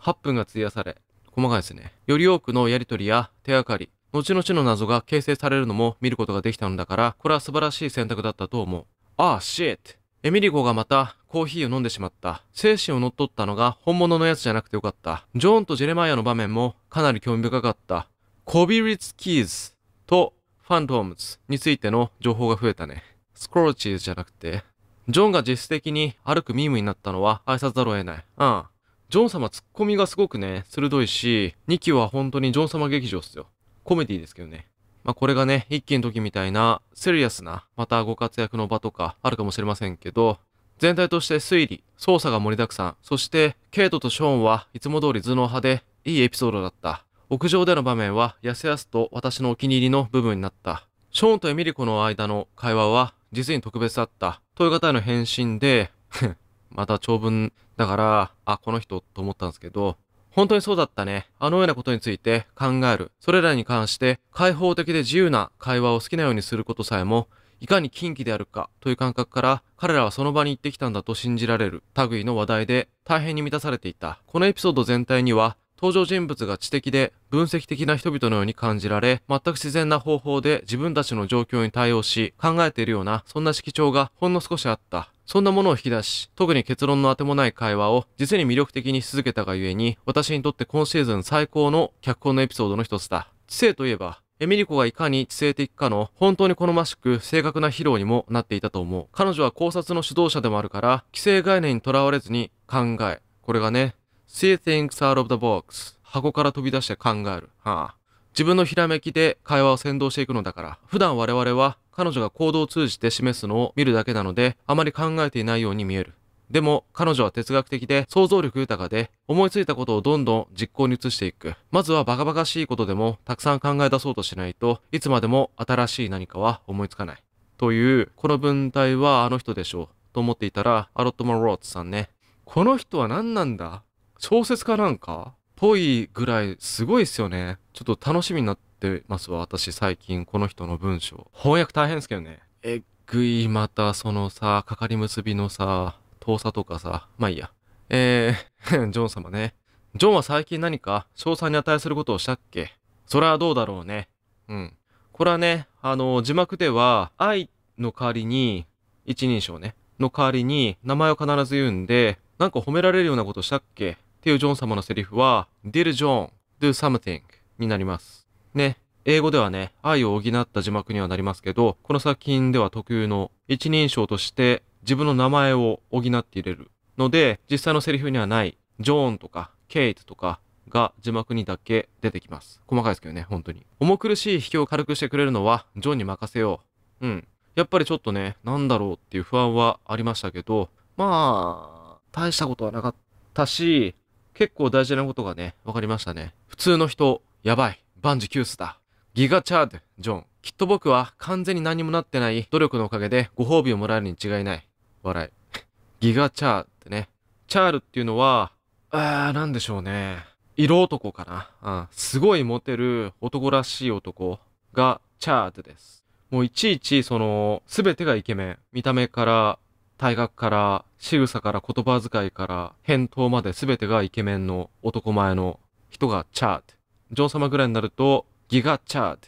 8分が費やされ、細かいですね。より多くのやりとりや手がかり、後々の謎が形成されるのも見ることができたのだから、これは素晴らしい選択だったと思う。ああ、シェット。エミリコがまたコーヒーを飲んでしまった。精神を乗っ取ったのが本物のやつじゃなくてよかった。ジョーンとジェレマイアの場面もかなり興味深かった。コビリッツ・キーズとファントームズについての情報が増えたね。スクローチーズじゃなくて、ジョンが実質的に歩くミームになったのは愛さざるを得ない。うん。ジョン様ツッコミがすごくね、鋭いし、2期は本当にジョン様劇場っすよ。コメディですけどね。まあ、これがね、一期の時みたいな、セリアスな、またご活躍の場とかあるかもしれませんけど、全体として推理、操作が盛りだくさん、そして、ケイトとショーンはいつも通り頭脳派で、いいエピソードだった。屋上での場面は、やすやすと私のお気に入りの部分になった。ショーンとエミリコの間の会話は、実に特別だった。という方への返信で また長文だから、あ、この人と思ったんですけど、本当にそうだったね。あのようなことについて考える。それらに関して開放的で自由な会話を好きなようにすることさえも、いかに近畿であるかという感覚から彼らはその場に行ってきたんだと信じられる類の話題で大変に満たされていた。このエピソード全体には登場人物が知的で分析的な人々のように感じられ、全く自然な方法で自分たちの状況に対応し、考えているような、そんな色調がほんの少しあった。そんなものを引き出し、特に結論のあてもない会話を実に魅力的にし続けたがゆえに、私にとって今シーズン最高の脚本のエピソードの一つだ。知性といえば、エミリコがいかに知性的かの本当に好ましく正確な披露にもなっていたと思う。彼女は考察の主導者でもあるから、既成概念にとらわれずに考え、これがね、See things out of the box. 箱から飛び出して考える。はあ、自分のひらめきで会話を先導していくのだから、普段我々は彼女が行動を通じて示すのを見るだけなので、あまり考えていないように見える。でも彼女は哲学的で想像力豊かで思いついたことをどんどん実行に移していく。まずはバカバカしいことでもたくさん考え出そうとしないといつまでも新しい何かは思いつかない。という、この文体はあの人でしょう。と思っていたら、アロットマ・ローツさんね。この人は何なんだ小説家なんかぽいぐらいすごいっすよね。ちょっと楽しみになってますわ、私最近この人の文章。翻訳大変ですけどね。えぐいまたそのさ、かかり結びのさ、遠さとかさ、まあいいや。えー、ジョン様ね。ジョンは最近何か賞賛に値することをしたっけそれはどうだろうね。うん。これはね、あの、字幕では、愛の代わりに、一人称ね、の代わりに名前を必ず言うんで、なんか褒められるようなことしたっけっていうジョン様のセリフは、d a r John do something になります。ね。英語ではね、愛を補った字幕にはなりますけど、この作品では特有の一人称として自分の名前を補って入れるので、実際のセリフにはない、ジョーンとか、ケイトとかが字幕にだけ出てきます。細かいですけどね、本当に。重苦しい引きを軽くしてくれるのは、ジョンに任せよう。うん。やっぱりちょっとね、なんだろうっていう不安はありましたけど、まあ、大したことはなかったし、結構大事なことがね、分かりましたね。普通の人、やばい。万事休すだ。ギガチャード、ジョン。きっと僕は完全に何もなってない努力のおかげでご褒美をもらえるに違いない。笑い。ギガチャーってね。チャールっていうのは、あー、なんでしょうね。色男かな。うん。すごいモテる男らしい男がチャードです。もういちいち、その、すべてがイケメン。見た目から体格から仕草から言葉遣いから返答まで全てがイケメンの男前の人がチャーてジョン様ぐらいになるとギガチャート。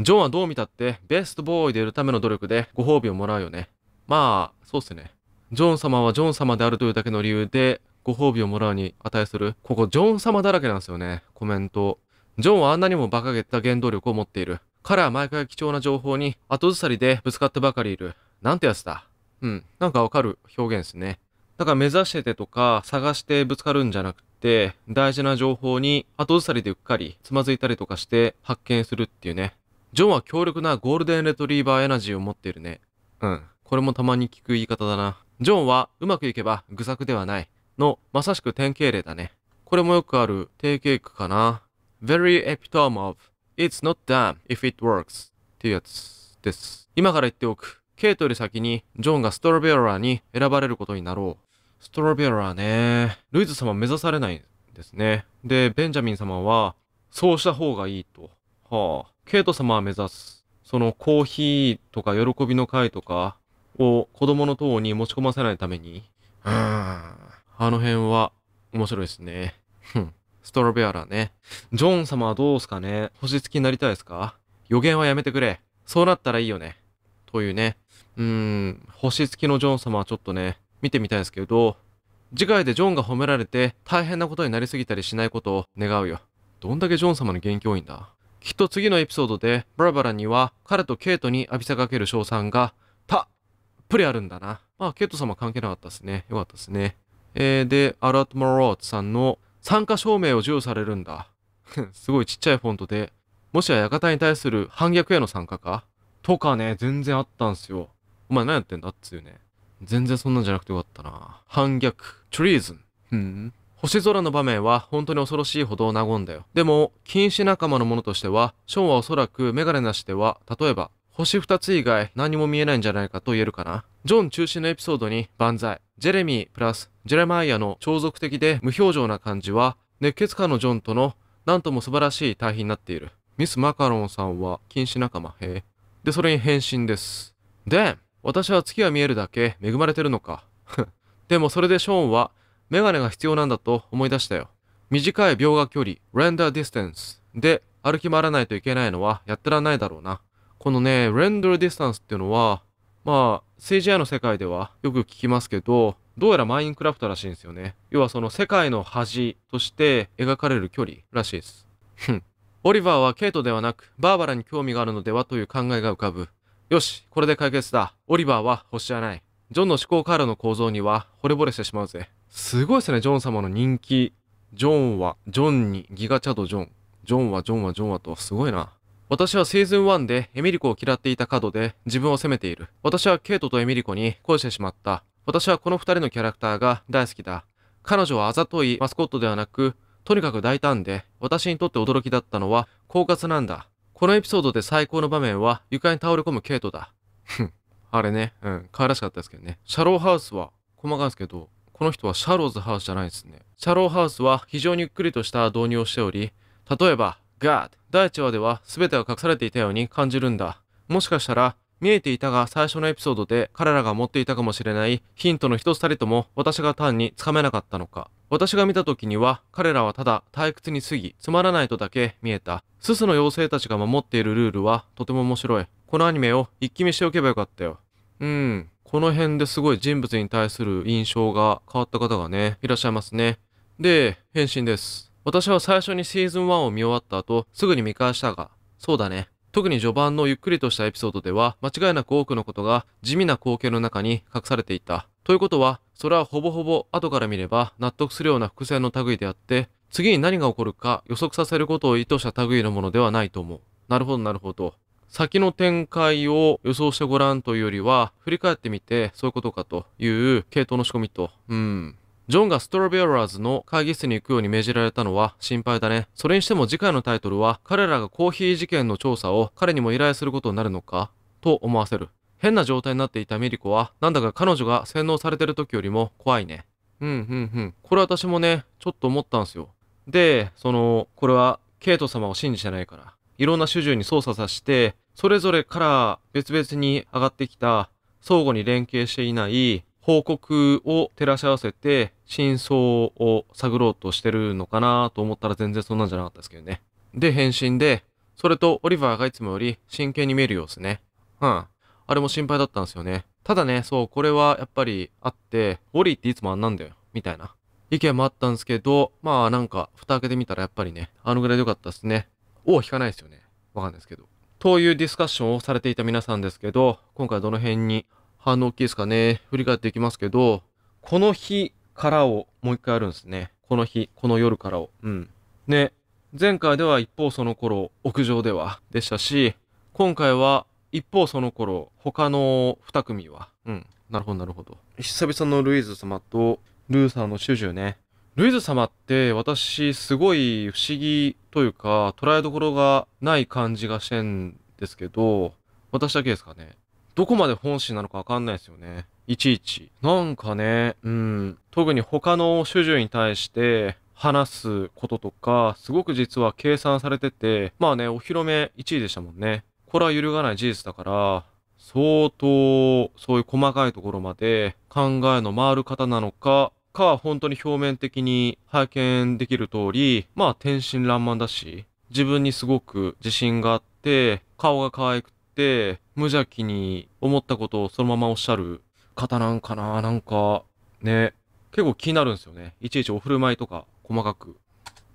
ジョンはどう見たってベストボーイでいるための努力でご褒美をもらうよね。まあ、そうっすね。ジョン様はジョン様であるというだけの理由でご褒美をもらうに値する。ここジョン様だらけなんですよね。コメント。ジョンはあんなにも馬鹿げた原動力を持っている。彼は毎回貴重な情報に後ずさりでぶつかってばかりいる。なんてやつだ。うん。なんかわかる表現ですね。だから目指しててとか探してぶつかるんじゃなくて、大事な情報に後ずさりでうっかりつまずいたりとかして発見するっていうね。ジョンは強力なゴールデンレトリーバーエナジーを持っているね。うん。これもたまに聞く言い方だな。ジョンはうまくいけば愚策ではないのまさしく典型例だね。これもよくある定型句かな。very epitome of it's not done if it works っていうやつです。今から言っておく。ケイトより先にジョンがストロベアラーに選ばれることになろう。ストロベアラーね、ルイズ様目指されないんですね。で、ベンジャミン様は、そうした方がいいと。はあ、ケイト様は目指す。そのコーヒーとか喜びの会とかを子供の塔に持ち込ませないために。うん。あの辺は面白いですね。ふん。ストロベアラーね。ジョン様はどうすかね星付きになりたいですか予言はやめてくれ。そうなったらいいよね。というね。うん、星付きのジョン様はちょっとね、見てみたいですけど、次回でジョンが褒められて大変なことになりすぎたりしないことを願うよ。どんだけジョン様の元気多いんだ。きっと次のエピソードでバラバラには彼とケイトに浴びせかける賞賛がたっぷりあるんだな。まあ、ケイト様関係なかったですね。よかったですね。えー、で、アラトマローツさんの参加証明を授与されるんだ。すごいちっちゃいフォントで、もしや館に対する反逆への参加かとかね、全然あったんすよ。お前何やってんだっつうね。全然そんなんじゃなくてよかったな。反逆。トリーズン。うん。星空の場面は本当に恐ろしいほど和んだよ。でも、禁止仲間のものとしては、ショーンはおそらくメガネなしでは、例えば、星二つ以外何も見えないんじゃないかと言えるかな。ジョン中心のエピソードに万歳。ジェレミープラスジェレマイアの超族的で無表情な感じは、熱血家のジョンとのなんとも素晴らしい対比になっている。ミス・マカロンさんは禁止仲間。へで、それに変身です。で。私は月が見えるだけ恵まれてるのか。でもそれでショーンは、メガネが必要なんだと思い出したよ。短い描画距離、レンダーディスタンスで歩き回らないといけないのはやってらんないだろうな。このね、レンダーディスタンスっていうのは、まあ、CGI の世界ではよく聞きますけど、どうやらマインクラフトらしいんですよね。要はその世界の端として描かれる距離らしいです。オリバーはケイトではなく、バーバラに興味があるのではという考えが浮かぶ。よし、これで解決だ。オリバーは星じゃない。ジョンの思考回路の構造には惚れ惚れしてしまうぜ。すごいですね、ジョン様の人気。ジョンは、ジョンに、ギガチャドジョン。ジョンは、ジョンは、ジョンはと、すごいな。私はシーズン1でエミリコを嫌っていた角で自分を責めている。私はケイトとエミリコに恋してしまった。私はこの二人のキャラクターが大好きだ。彼女はあざといマスコットではなく、とにかく大胆で、私にとって驚きだったのは狡猾なんだ。このエピソードで最高の場面は床に倒れ込むケイトだ。あれね、うん、可愛らしかったですけどね。シャローハウスは、細かいですけど、この人はシャローズハウスじゃないですね。シャローハウスは非常にゆっくりとした導入をしており、例えば、ガー d 第1話では全てが隠されていたように感じるんだ。もしかしたら、見えていたが最初のエピソードで彼らが持っていたかもしれないヒントの一つたりとも私が単につかめなかったのか。私が見た時には彼らはただ退屈に過ぎつまらないとだけ見えた。すすの妖精たちが守っているルールはとても面白い。このアニメを一気見しておけばよかったよ。うん。この辺ですごい人物に対する印象が変わった方がね、いらっしゃいますね。で、変身です。私は最初にシーズン1を見終わった後、すぐに見返したが、そうだね。特に序盤のゆっくりとしたエピソードでは、間違いなく多くのことが地味な光景の中に隠されていた。ということは、それはほぼほぼ後から見れば納得するような伏線の類であって、次に何が起こるか予測させることを意図した類のものではないと思う。なるほど、なるほど。先の展開を予想してごらんというよりは、振り返ってみて、そういうことかという系統の仕込みと。うん。ジョンがストロベアラーズの会議室に行くように命じられたのは心配だね。それにしても次回のタイトルは彼らがコーヒー事件の調査を彼にも依頼することになるのかと思わせる。変な状態になっていたメリコはなんだか彼女が洗脳されてる時よりも怖いね。うんうんうん。これ私もね、ちょっと思ったんすよ。で、その、これはケイト様を信じてないから。いろんな主従に操作させて、それぞれから別々に上がってきた、相互に連携していない、報告を照らし合わせて真相を探ろうとしてるのかなと思ったら全然そんなんじゃなかったですけどね。で、返信で、それとオリバーがいつもより真剣に見える様子ね。うん。あれも心配だったんですよね。ただね、そう、これはやっぱりあって、オリっていつもあんなんだよ。みたいな。意見もあったんですけど、まあなんか、蓋開けてみたらやっぱりね、あのぐらいでよかったですね。を引かないですよね。わかんないですけど。というディスカッションをされていた皆さんですけど、今回どの辺に反応大きいですかね。振り返っていきますけど、この日からをもう一回あるんですね。この日、この夜からを。うん。ね、前回では一方その頃、屋上では、でしたし、今回は一方その頃、他の2組は、うん、なるほどなるほど。久々のルイーズ様と、ルーサーの主従ね。ルイズ様って私すごい不思議というか捉えどころがない感じがしてんですけど、私だけですかね。どこまで本心なのかわかんないですよね。いちいち。なんかね、うん。特に他の主従に対して話すこととか、すごく実は計算されてて、まあね、お披露目1位でしたもんね。これは揺るがない事実だから、相当そういう細かいところまで考えの回る方なのか、か、本当に表面的に拝見できる通り、まあ天真爛漫だし、自分にすごく自信があって、顔が可愛く、無邪気に思ったことをそのままおっしゃる方なんかななんか、ね。結構気になるんですよね。いちいちお振る舞いとか、細かく。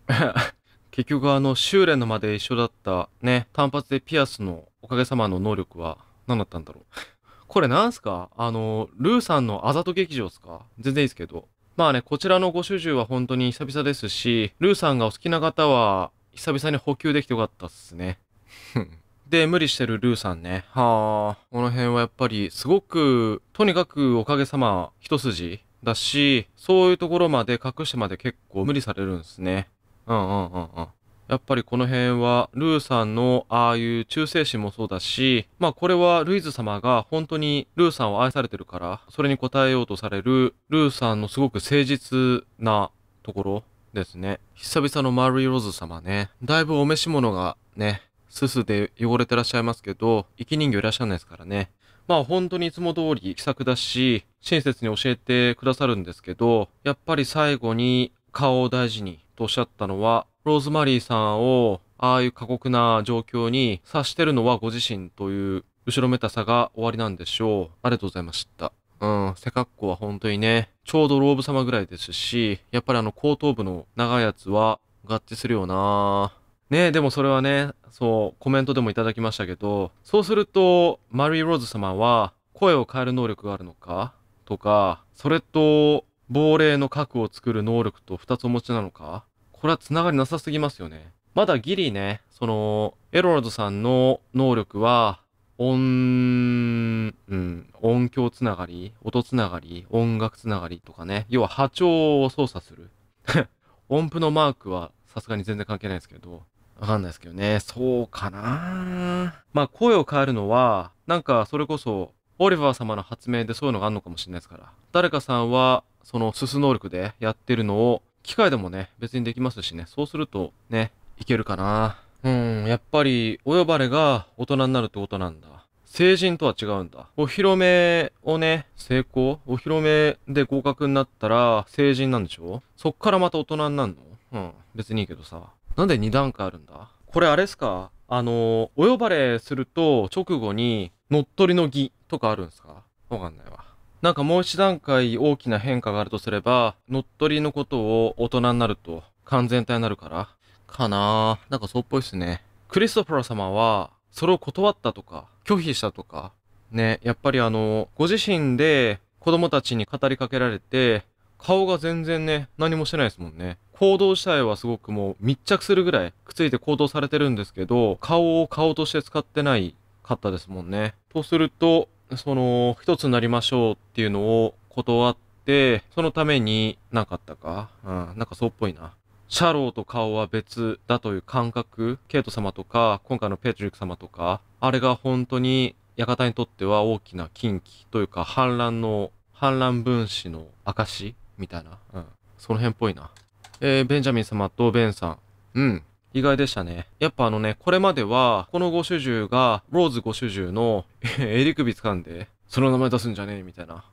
結局あの、修練のまで一緒だったね、単発でピアスのおかげさまの能力は何だったんだろう。これなんすかあの、ルーさんのあざと劇場っすか全然いいですけど。まあね、こちらのご主従は本当に久々ですし、ルーさんがお好きな方は久々に補給できてよかったっすね。で、無理してるルーさんね。はあ、この辺はやっぱりすごく、とにかくおかげさま一筋だし、そういうところまで隠してまで結構無理されるんですね。うんうんうんうん。やっぱりこの辺は、ルーさんのああいう忠誠心もそうだし、まあこれはルイズ様が本当にルーさんを愛されてるから、それに応えようとされる、ルーさんのすごく誠実なところですね。久々のマリー・ローズ様ね。だいぶお召し物がね、ススで汚れてらっしゃいますけど、生き人形いらっしゃらないですからね。まあ本当にいつも通り気さくだし、親切に教えてくださるんですけど、やっぱり最後に顔を大事にとおっしゃったのは、ローズマリーさんをああいう過酷な状況に察してるのはご自身という後ろめたさが終わりなんでしょう。ありがとうございました。うん、背格好は本当にね、ちょうどローブ様ぐらいですし、やっぱりあの後頭部の長いやつは合致するよなねでもそれはね、そう、コメントでもいただきましたけど、そうすると、マリー・ローズ様は、声を変える能力があるのかとか、それと、亡霊の核を作る能力と2つお持ちなのかこれは繋がりなさすぎますよね。まだギリね、その、エロードさんの能力は、音、うん、音響つながり、音つながり、音楽つながりとかね、要は波長を操作する。音符のマークはさすがに全然関係ないですけど、わかんないですけどね。そうかなまあ、声を変えるのは、なんか、それこそ、オリバー様の発明でそういうのがあるのかもしれないですから。誰かさんは、その、すす能力でやってるのを、機械でもね、別にできますしね。そうすると、ね、いけるかなうん、やっぱり、お呼ばれが大人になるってことなんだ。成人とは違うんだ。お披露目をね、成功お披露目で合格になったら成人なんでしょそっからまた大人になるのうん、別にいいけどさ。なんで2段階あるんだこれあれっすかあの、お呼ばれすると直後に乗っ取りの儀とかあるんですかわかんないわ。なんかもう一段階大きな変化があるとすれば、乗っ取りのことを大人になると完全体になるから。かなぁ。なんかそうっぽいっすね。クリストファー様は、それを断ったとか、拒否したとか、ね、やっぱりあの、ご自身で子供たちに語りかけられて、顔が全然ね、何もしてないですもんね。行動自体はすごくもう密着するぐらいくっついて行動されてるんですけど、顔を顔として使ってないかったですもんね。とすると、その、一つになりましょうっていうのを断って、そのためになかったか。うん、なんかそうっぽいな。シャローと顔は別だという感覚、ケイト様とか、今回のペトリック様とか、あれが本当に館にとっては大きな禁忌というか反乱の、反乱分子の証みたいな。うん。その辺っぽいな。えー、ベンジャミン様とベンさん。うん。意外でしたね。やっぱあのね、これまでは、このご主従が、ローズご主従の襟首掴んで、その名前出すんじゃねえみたいな。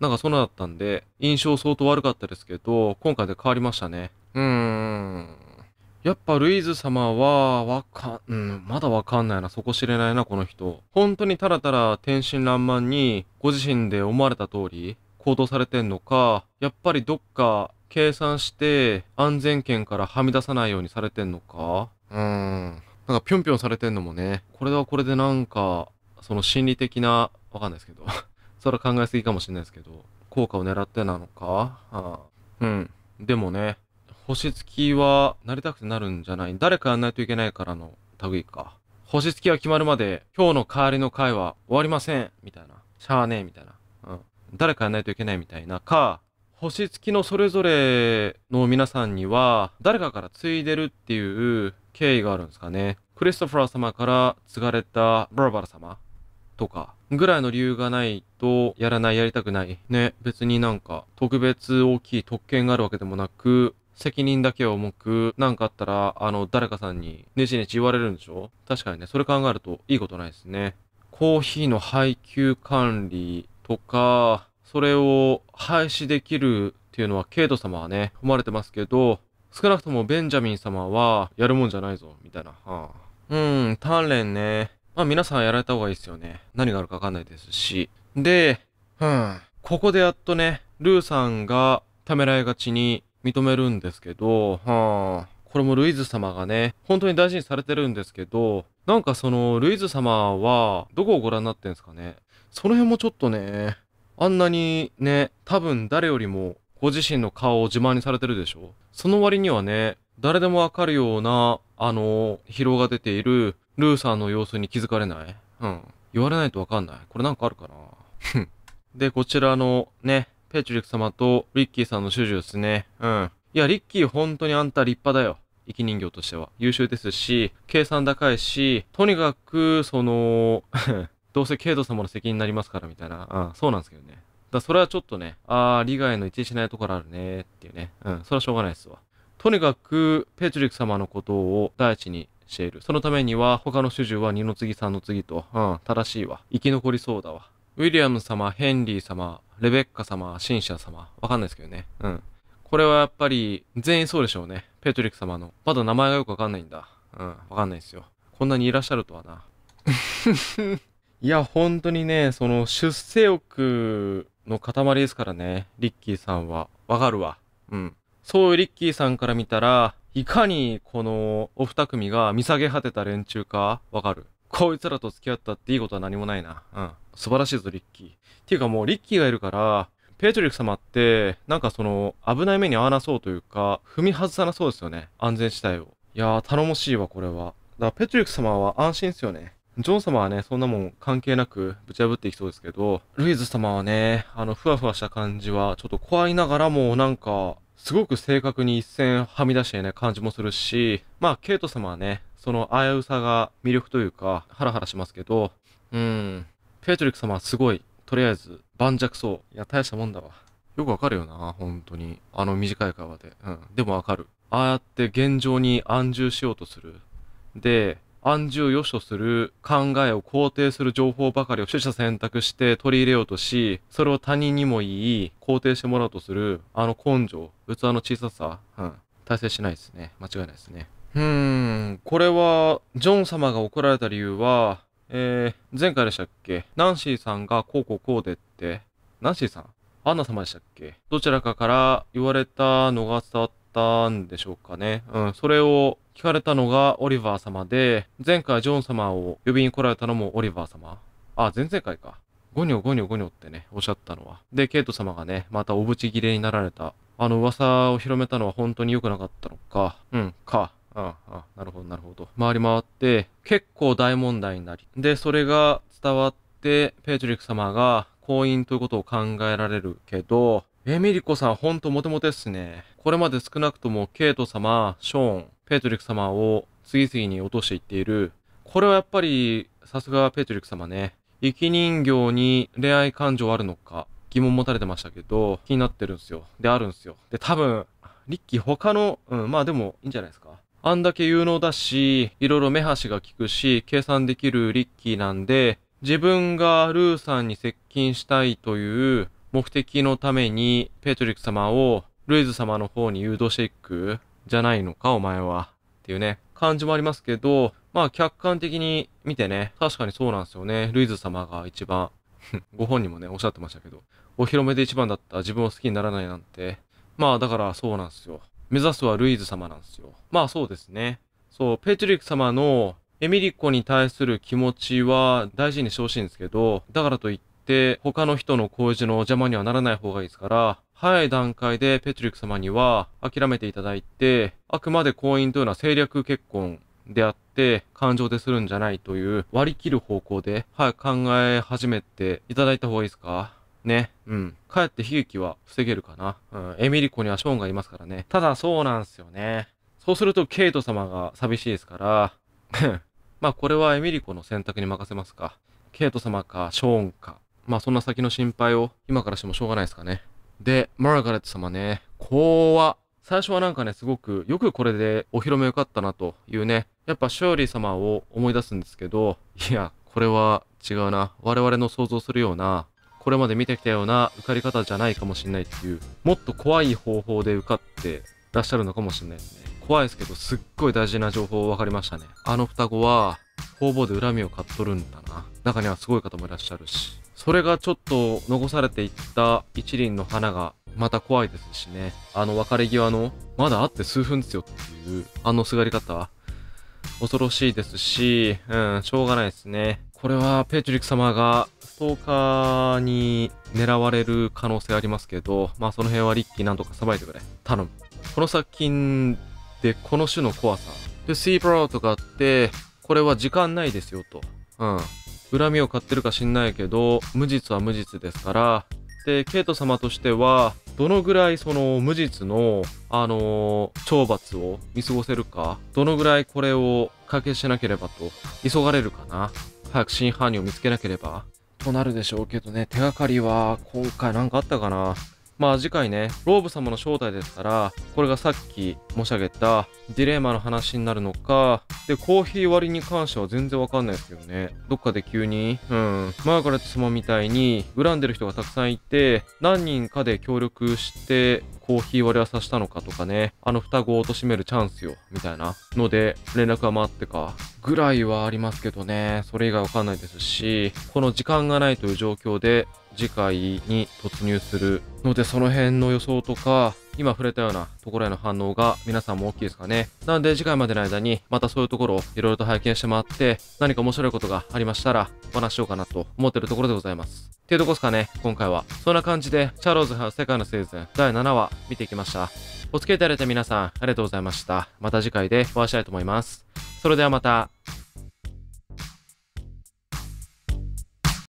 なんかそんなだったんで、印象相当悪かったですけど、今回で変わりましたね。うーん。やっぱルイーズ様は、わか、うん、まだわかんないな、そこ知れないな、この人。本当にただただ天真爛漫に、ご自身で思われた通り、行動されてんのか、やっぱりどっか計算して安全圏からはみ出さないようにされてんのかうーん。なんかぴょんぴょんされてんのもね、これはこれでなんか、その心理的な、わかんないですけど、それは考えすぎかもしれないですけど、効果を狙ってなのか、はあ、うん。でもね、星付きはなりたくてなるんじゃない。誰かやんないといけないからの類か。星付きは決まるまで、今日の代わりの会は終わりませんみたいな。しゃあねえみたいな。誰かやらないといけないみたいな、か、星付きのそれぞれの皆さんには、誰かから継いでるっていう経緯があるんですかね。クリストファー様から継がれたバラバラ様とか、ぐらいの理由がないと、やらない、やりたくない。ね、別になんか、特別大きい特権があるわけでもなく、責任だけは重く、何かあったら、あの、誰かさんに、ねジねジ言われるんでしょ確かにね、それ考えると、いいことないですね。コーヒーの配給管理とか、それを廃止できるっていうのはケイト様はね、踏まれてますけど、少なくともベンジャミン様はやるもんじゃないぞ、みたいな。はあ、うん、鍛錬ね。まあ皆さんやられた方がいいですよね。何があるかわかんないですし。で、うん、ここでやっとね、ルーさんがためらいがちに認めるんですけど、はあ、これもルイズ様がね、本当に大事にされてるんですけど、なんかその、ルイズ様は、どこをご覧になってんですかねその辺もちょっとね、あんなにね、多分誰よりもご自身の顔を自慢にされてるでしょその割にはね、誰でもわかるような、あの、疲労が出ているルーさんの様子に気づかれないうん。言われないとわかんない。これなんかあるかなで、こちらのね、ペチュリック様とリッキーさんの主従ですね。うん。いや、リッキー本当にあんた立派だよ。生き人形としては。優秀ですし、計算高いし、とにかく、そのどうせケイド様の責任になりますから、みたいな。うん、そうなんですけどね。だそれはちょっとね、あー、利害の一致しないところあるね、っていうね。うん、それはしょうがないっすわ。とにかく、ペチュリック様のことを第一にしている。そのためには、他の主従は二の次三の次と、うん、正しいわ。生き残りそうだわ。ウィリアム様、ヘンリー様、レベッカ様、シンシア様、わかんないですけどね。うん。これはやっぱり、全員そうでしょうね。ペトリック様の。まだ名前がよくわかんないんだ。うん、わかんないですよ。こんなにいらっしゃるとはな。いや、本当にね、その出世欲の塊ですからね、リッキーさんは。わかるわ。うん。そういうリッキーさんから見たら、いかにこのお二組が見下げ果てた連中かわかる。こいつらと付き合ったっていいことは何もないな。うん。素晴らしいぞ、リッキー。っていうかもうリッキーがいるから、ペトリック様って、なんかその、危ない目に遭わなそうというか、踏み外さなそうですよね。安全地帯を。いやー、頼もしいわ、これは。だからペトリック様は安心ですよね。ジョン様はね、そんなもん関係なくぶち破っていきそうですけど、ルイズ様はね、あの、ふわふわした感じは、ちょっと怖いながらも、なんか、すごく正確に一線はみ出してね、感じもするし、まあ、ケイト様はね、その危うさが魅力というか、ハラハラしますけど、うん、ペトリック様はすごい、とりあえず、盤石そう。いや、大したもんだわ。よくわかるよな、本当に。あの短い会話で。うん、でもわかる。ああやって現状に安住しようとする。で、暗示を良しとする考えを肯定する情報ばかりを取捨選択して取り入れようとし、それを他人にもいい、肯定してもらおうとする、あの根性、器の小ささ、うん、大成しないですね。間違いないですね。うーん、これは、ジョン様が怒られた理由は、えー、前回でしたっけナンシーさんがこうこうこうでって、ナンシーさんアンナ様でしたっけどちらかから言われたのが伝わったんでしょうかね。うん、それを聞かれたのがオリバー様で、前回ジョン様を呼びに来られたのもオリバー様。あ、前々回か。ゴニョゴニョゴニョってね、おっしゃったのは。で、ケイト様がね、またおぶち切れになられた。あの噂を広めたのは本当に良くなかったのか。うん、か。ああ、なるほど、なるほど。回り回って、結構大問題になり。で、それが伝わって、ペートュリック様が婚姻ということを考えられるけど、エミリコさんほんとモテモテっすね。これまで少なくともケイト様、ショーン、ペトリック様を次々に落としていっている。これはやっぱり、さすがペトリック様ね。生き人形に恋愛感情あるのか疑問持たれてましたけど、気になってるんですよ。で、あるんですよ。で、多分、リッキー他の、うん、まあでもいいんじゃないですか。あんだけ有能だし、いろいろ目端が利くし、計算できるリッキーなんで、自分がルーさんに接近したいという目的のために、ペトリック様をルイズ様の方に誘導していくじゃないのか、お前は。っていうね、感じもありますけど、まあ客観的に見てね、確かにそうなんですよね。ルイズ様が一番、ご本人もね、おっしゃってましたけど、お披露目で一番だった自分を好きにならないなんて、まあだからそうなんですよ。目指すはルイズ様なんですよ。まあそうですね。そう、ペトリック様のエミリコに対する気持ちは大事にしてほしいんですけど、だからといって他の人の工事の邪魔にはならない方がいいですから、早い段階でペトリック様には諦めていただいて、あくまで婚姻というのは政略結婚であって、感情でするんじゃないという割り切る方向で、はい、考え始めていただいた方がいいですかね。うん。かえって悲劇は防げるかな。うん。エミリコにはショーンがいますからね。ただそうなんすよね。そうするとケイト様が寂しいですから まあこれはエミリコの選択に任せますか。ケイト様かショーンか。まあそんな先の心配を今からしてもしょうがないですかね。で、マーガレット様ね、こわ。最初はなんかね、すごく、よくこれでお披露目良かったなというね、やっぱ勝利様を思い出すんですけど、いや、これは違うな。我々の想像するような、これまで見てきたような受かり方じゃないかもしんないっていう、もっと怖い方法で受かってらっしゃるのかもしんないですね。怖いですけど、すっごい大事な情報分かりましたね。あの双子は、方々で恨みを買っとるんだな。中にはすごい方もいらっしゃるし。それがちょっと残されていった一輪の花がまた怖いですしね。あの別れ際の、まだ会って数分ですよっていう、あのすがり方、恐ろしいですし、うん、しょうがないですね。これはペーチュリック様がストーカーに狙われる可能性ありますけど、まあその辺はリッキーなんとかさばいてくれ。頼む。この作品でこの種の怖さ。で、シーブラウとかって、これは時間ないですよと。うん。恨みを買ってるか知んないけど、無実は無実ですから、で、ケイト様としては、どのぐらいその無実の、あのー、懲罰を見過ごせるか、どのぐらいこれを解決しなければと、急がれるかな。早く真犯人を見つけなければ。となるでしょうけどね、手がかりは今回何かあったかな。まあ次回ね、ローブ様の正体ですから、これがさっき申し上げたディレーマの話になるのか、で、コーヒー割りに関しては全然わかんないですけどね。どっかで急に、うん、マーガレット様みたいに恨んでる人がたくさんいて、何人かで協力して、コーヒー割りはさしたのかとかね、あの双子を貶めるチャンスよ、みたいなので、連絡は回ってか、ぐらいはありますけどね、それ以外わかんないですし、この時間がないという状況で、次回に突入するので、その辺の予想とか、今触れたようなところへの反応が皆さんも大きいですかね。なんで次回までの間にまたそういうところをいろいろと拝見してもらって、何か面白いことがありましたらお話しようかなと思ってるところでございます。っていうとこですかね、今回は。そんな感じで、チャローズハウス世界のシーズン第7話見ていきました。お付き合いいただいた皆さん、ありがとうございました。また次回でお会いしたいと思います。それではまた。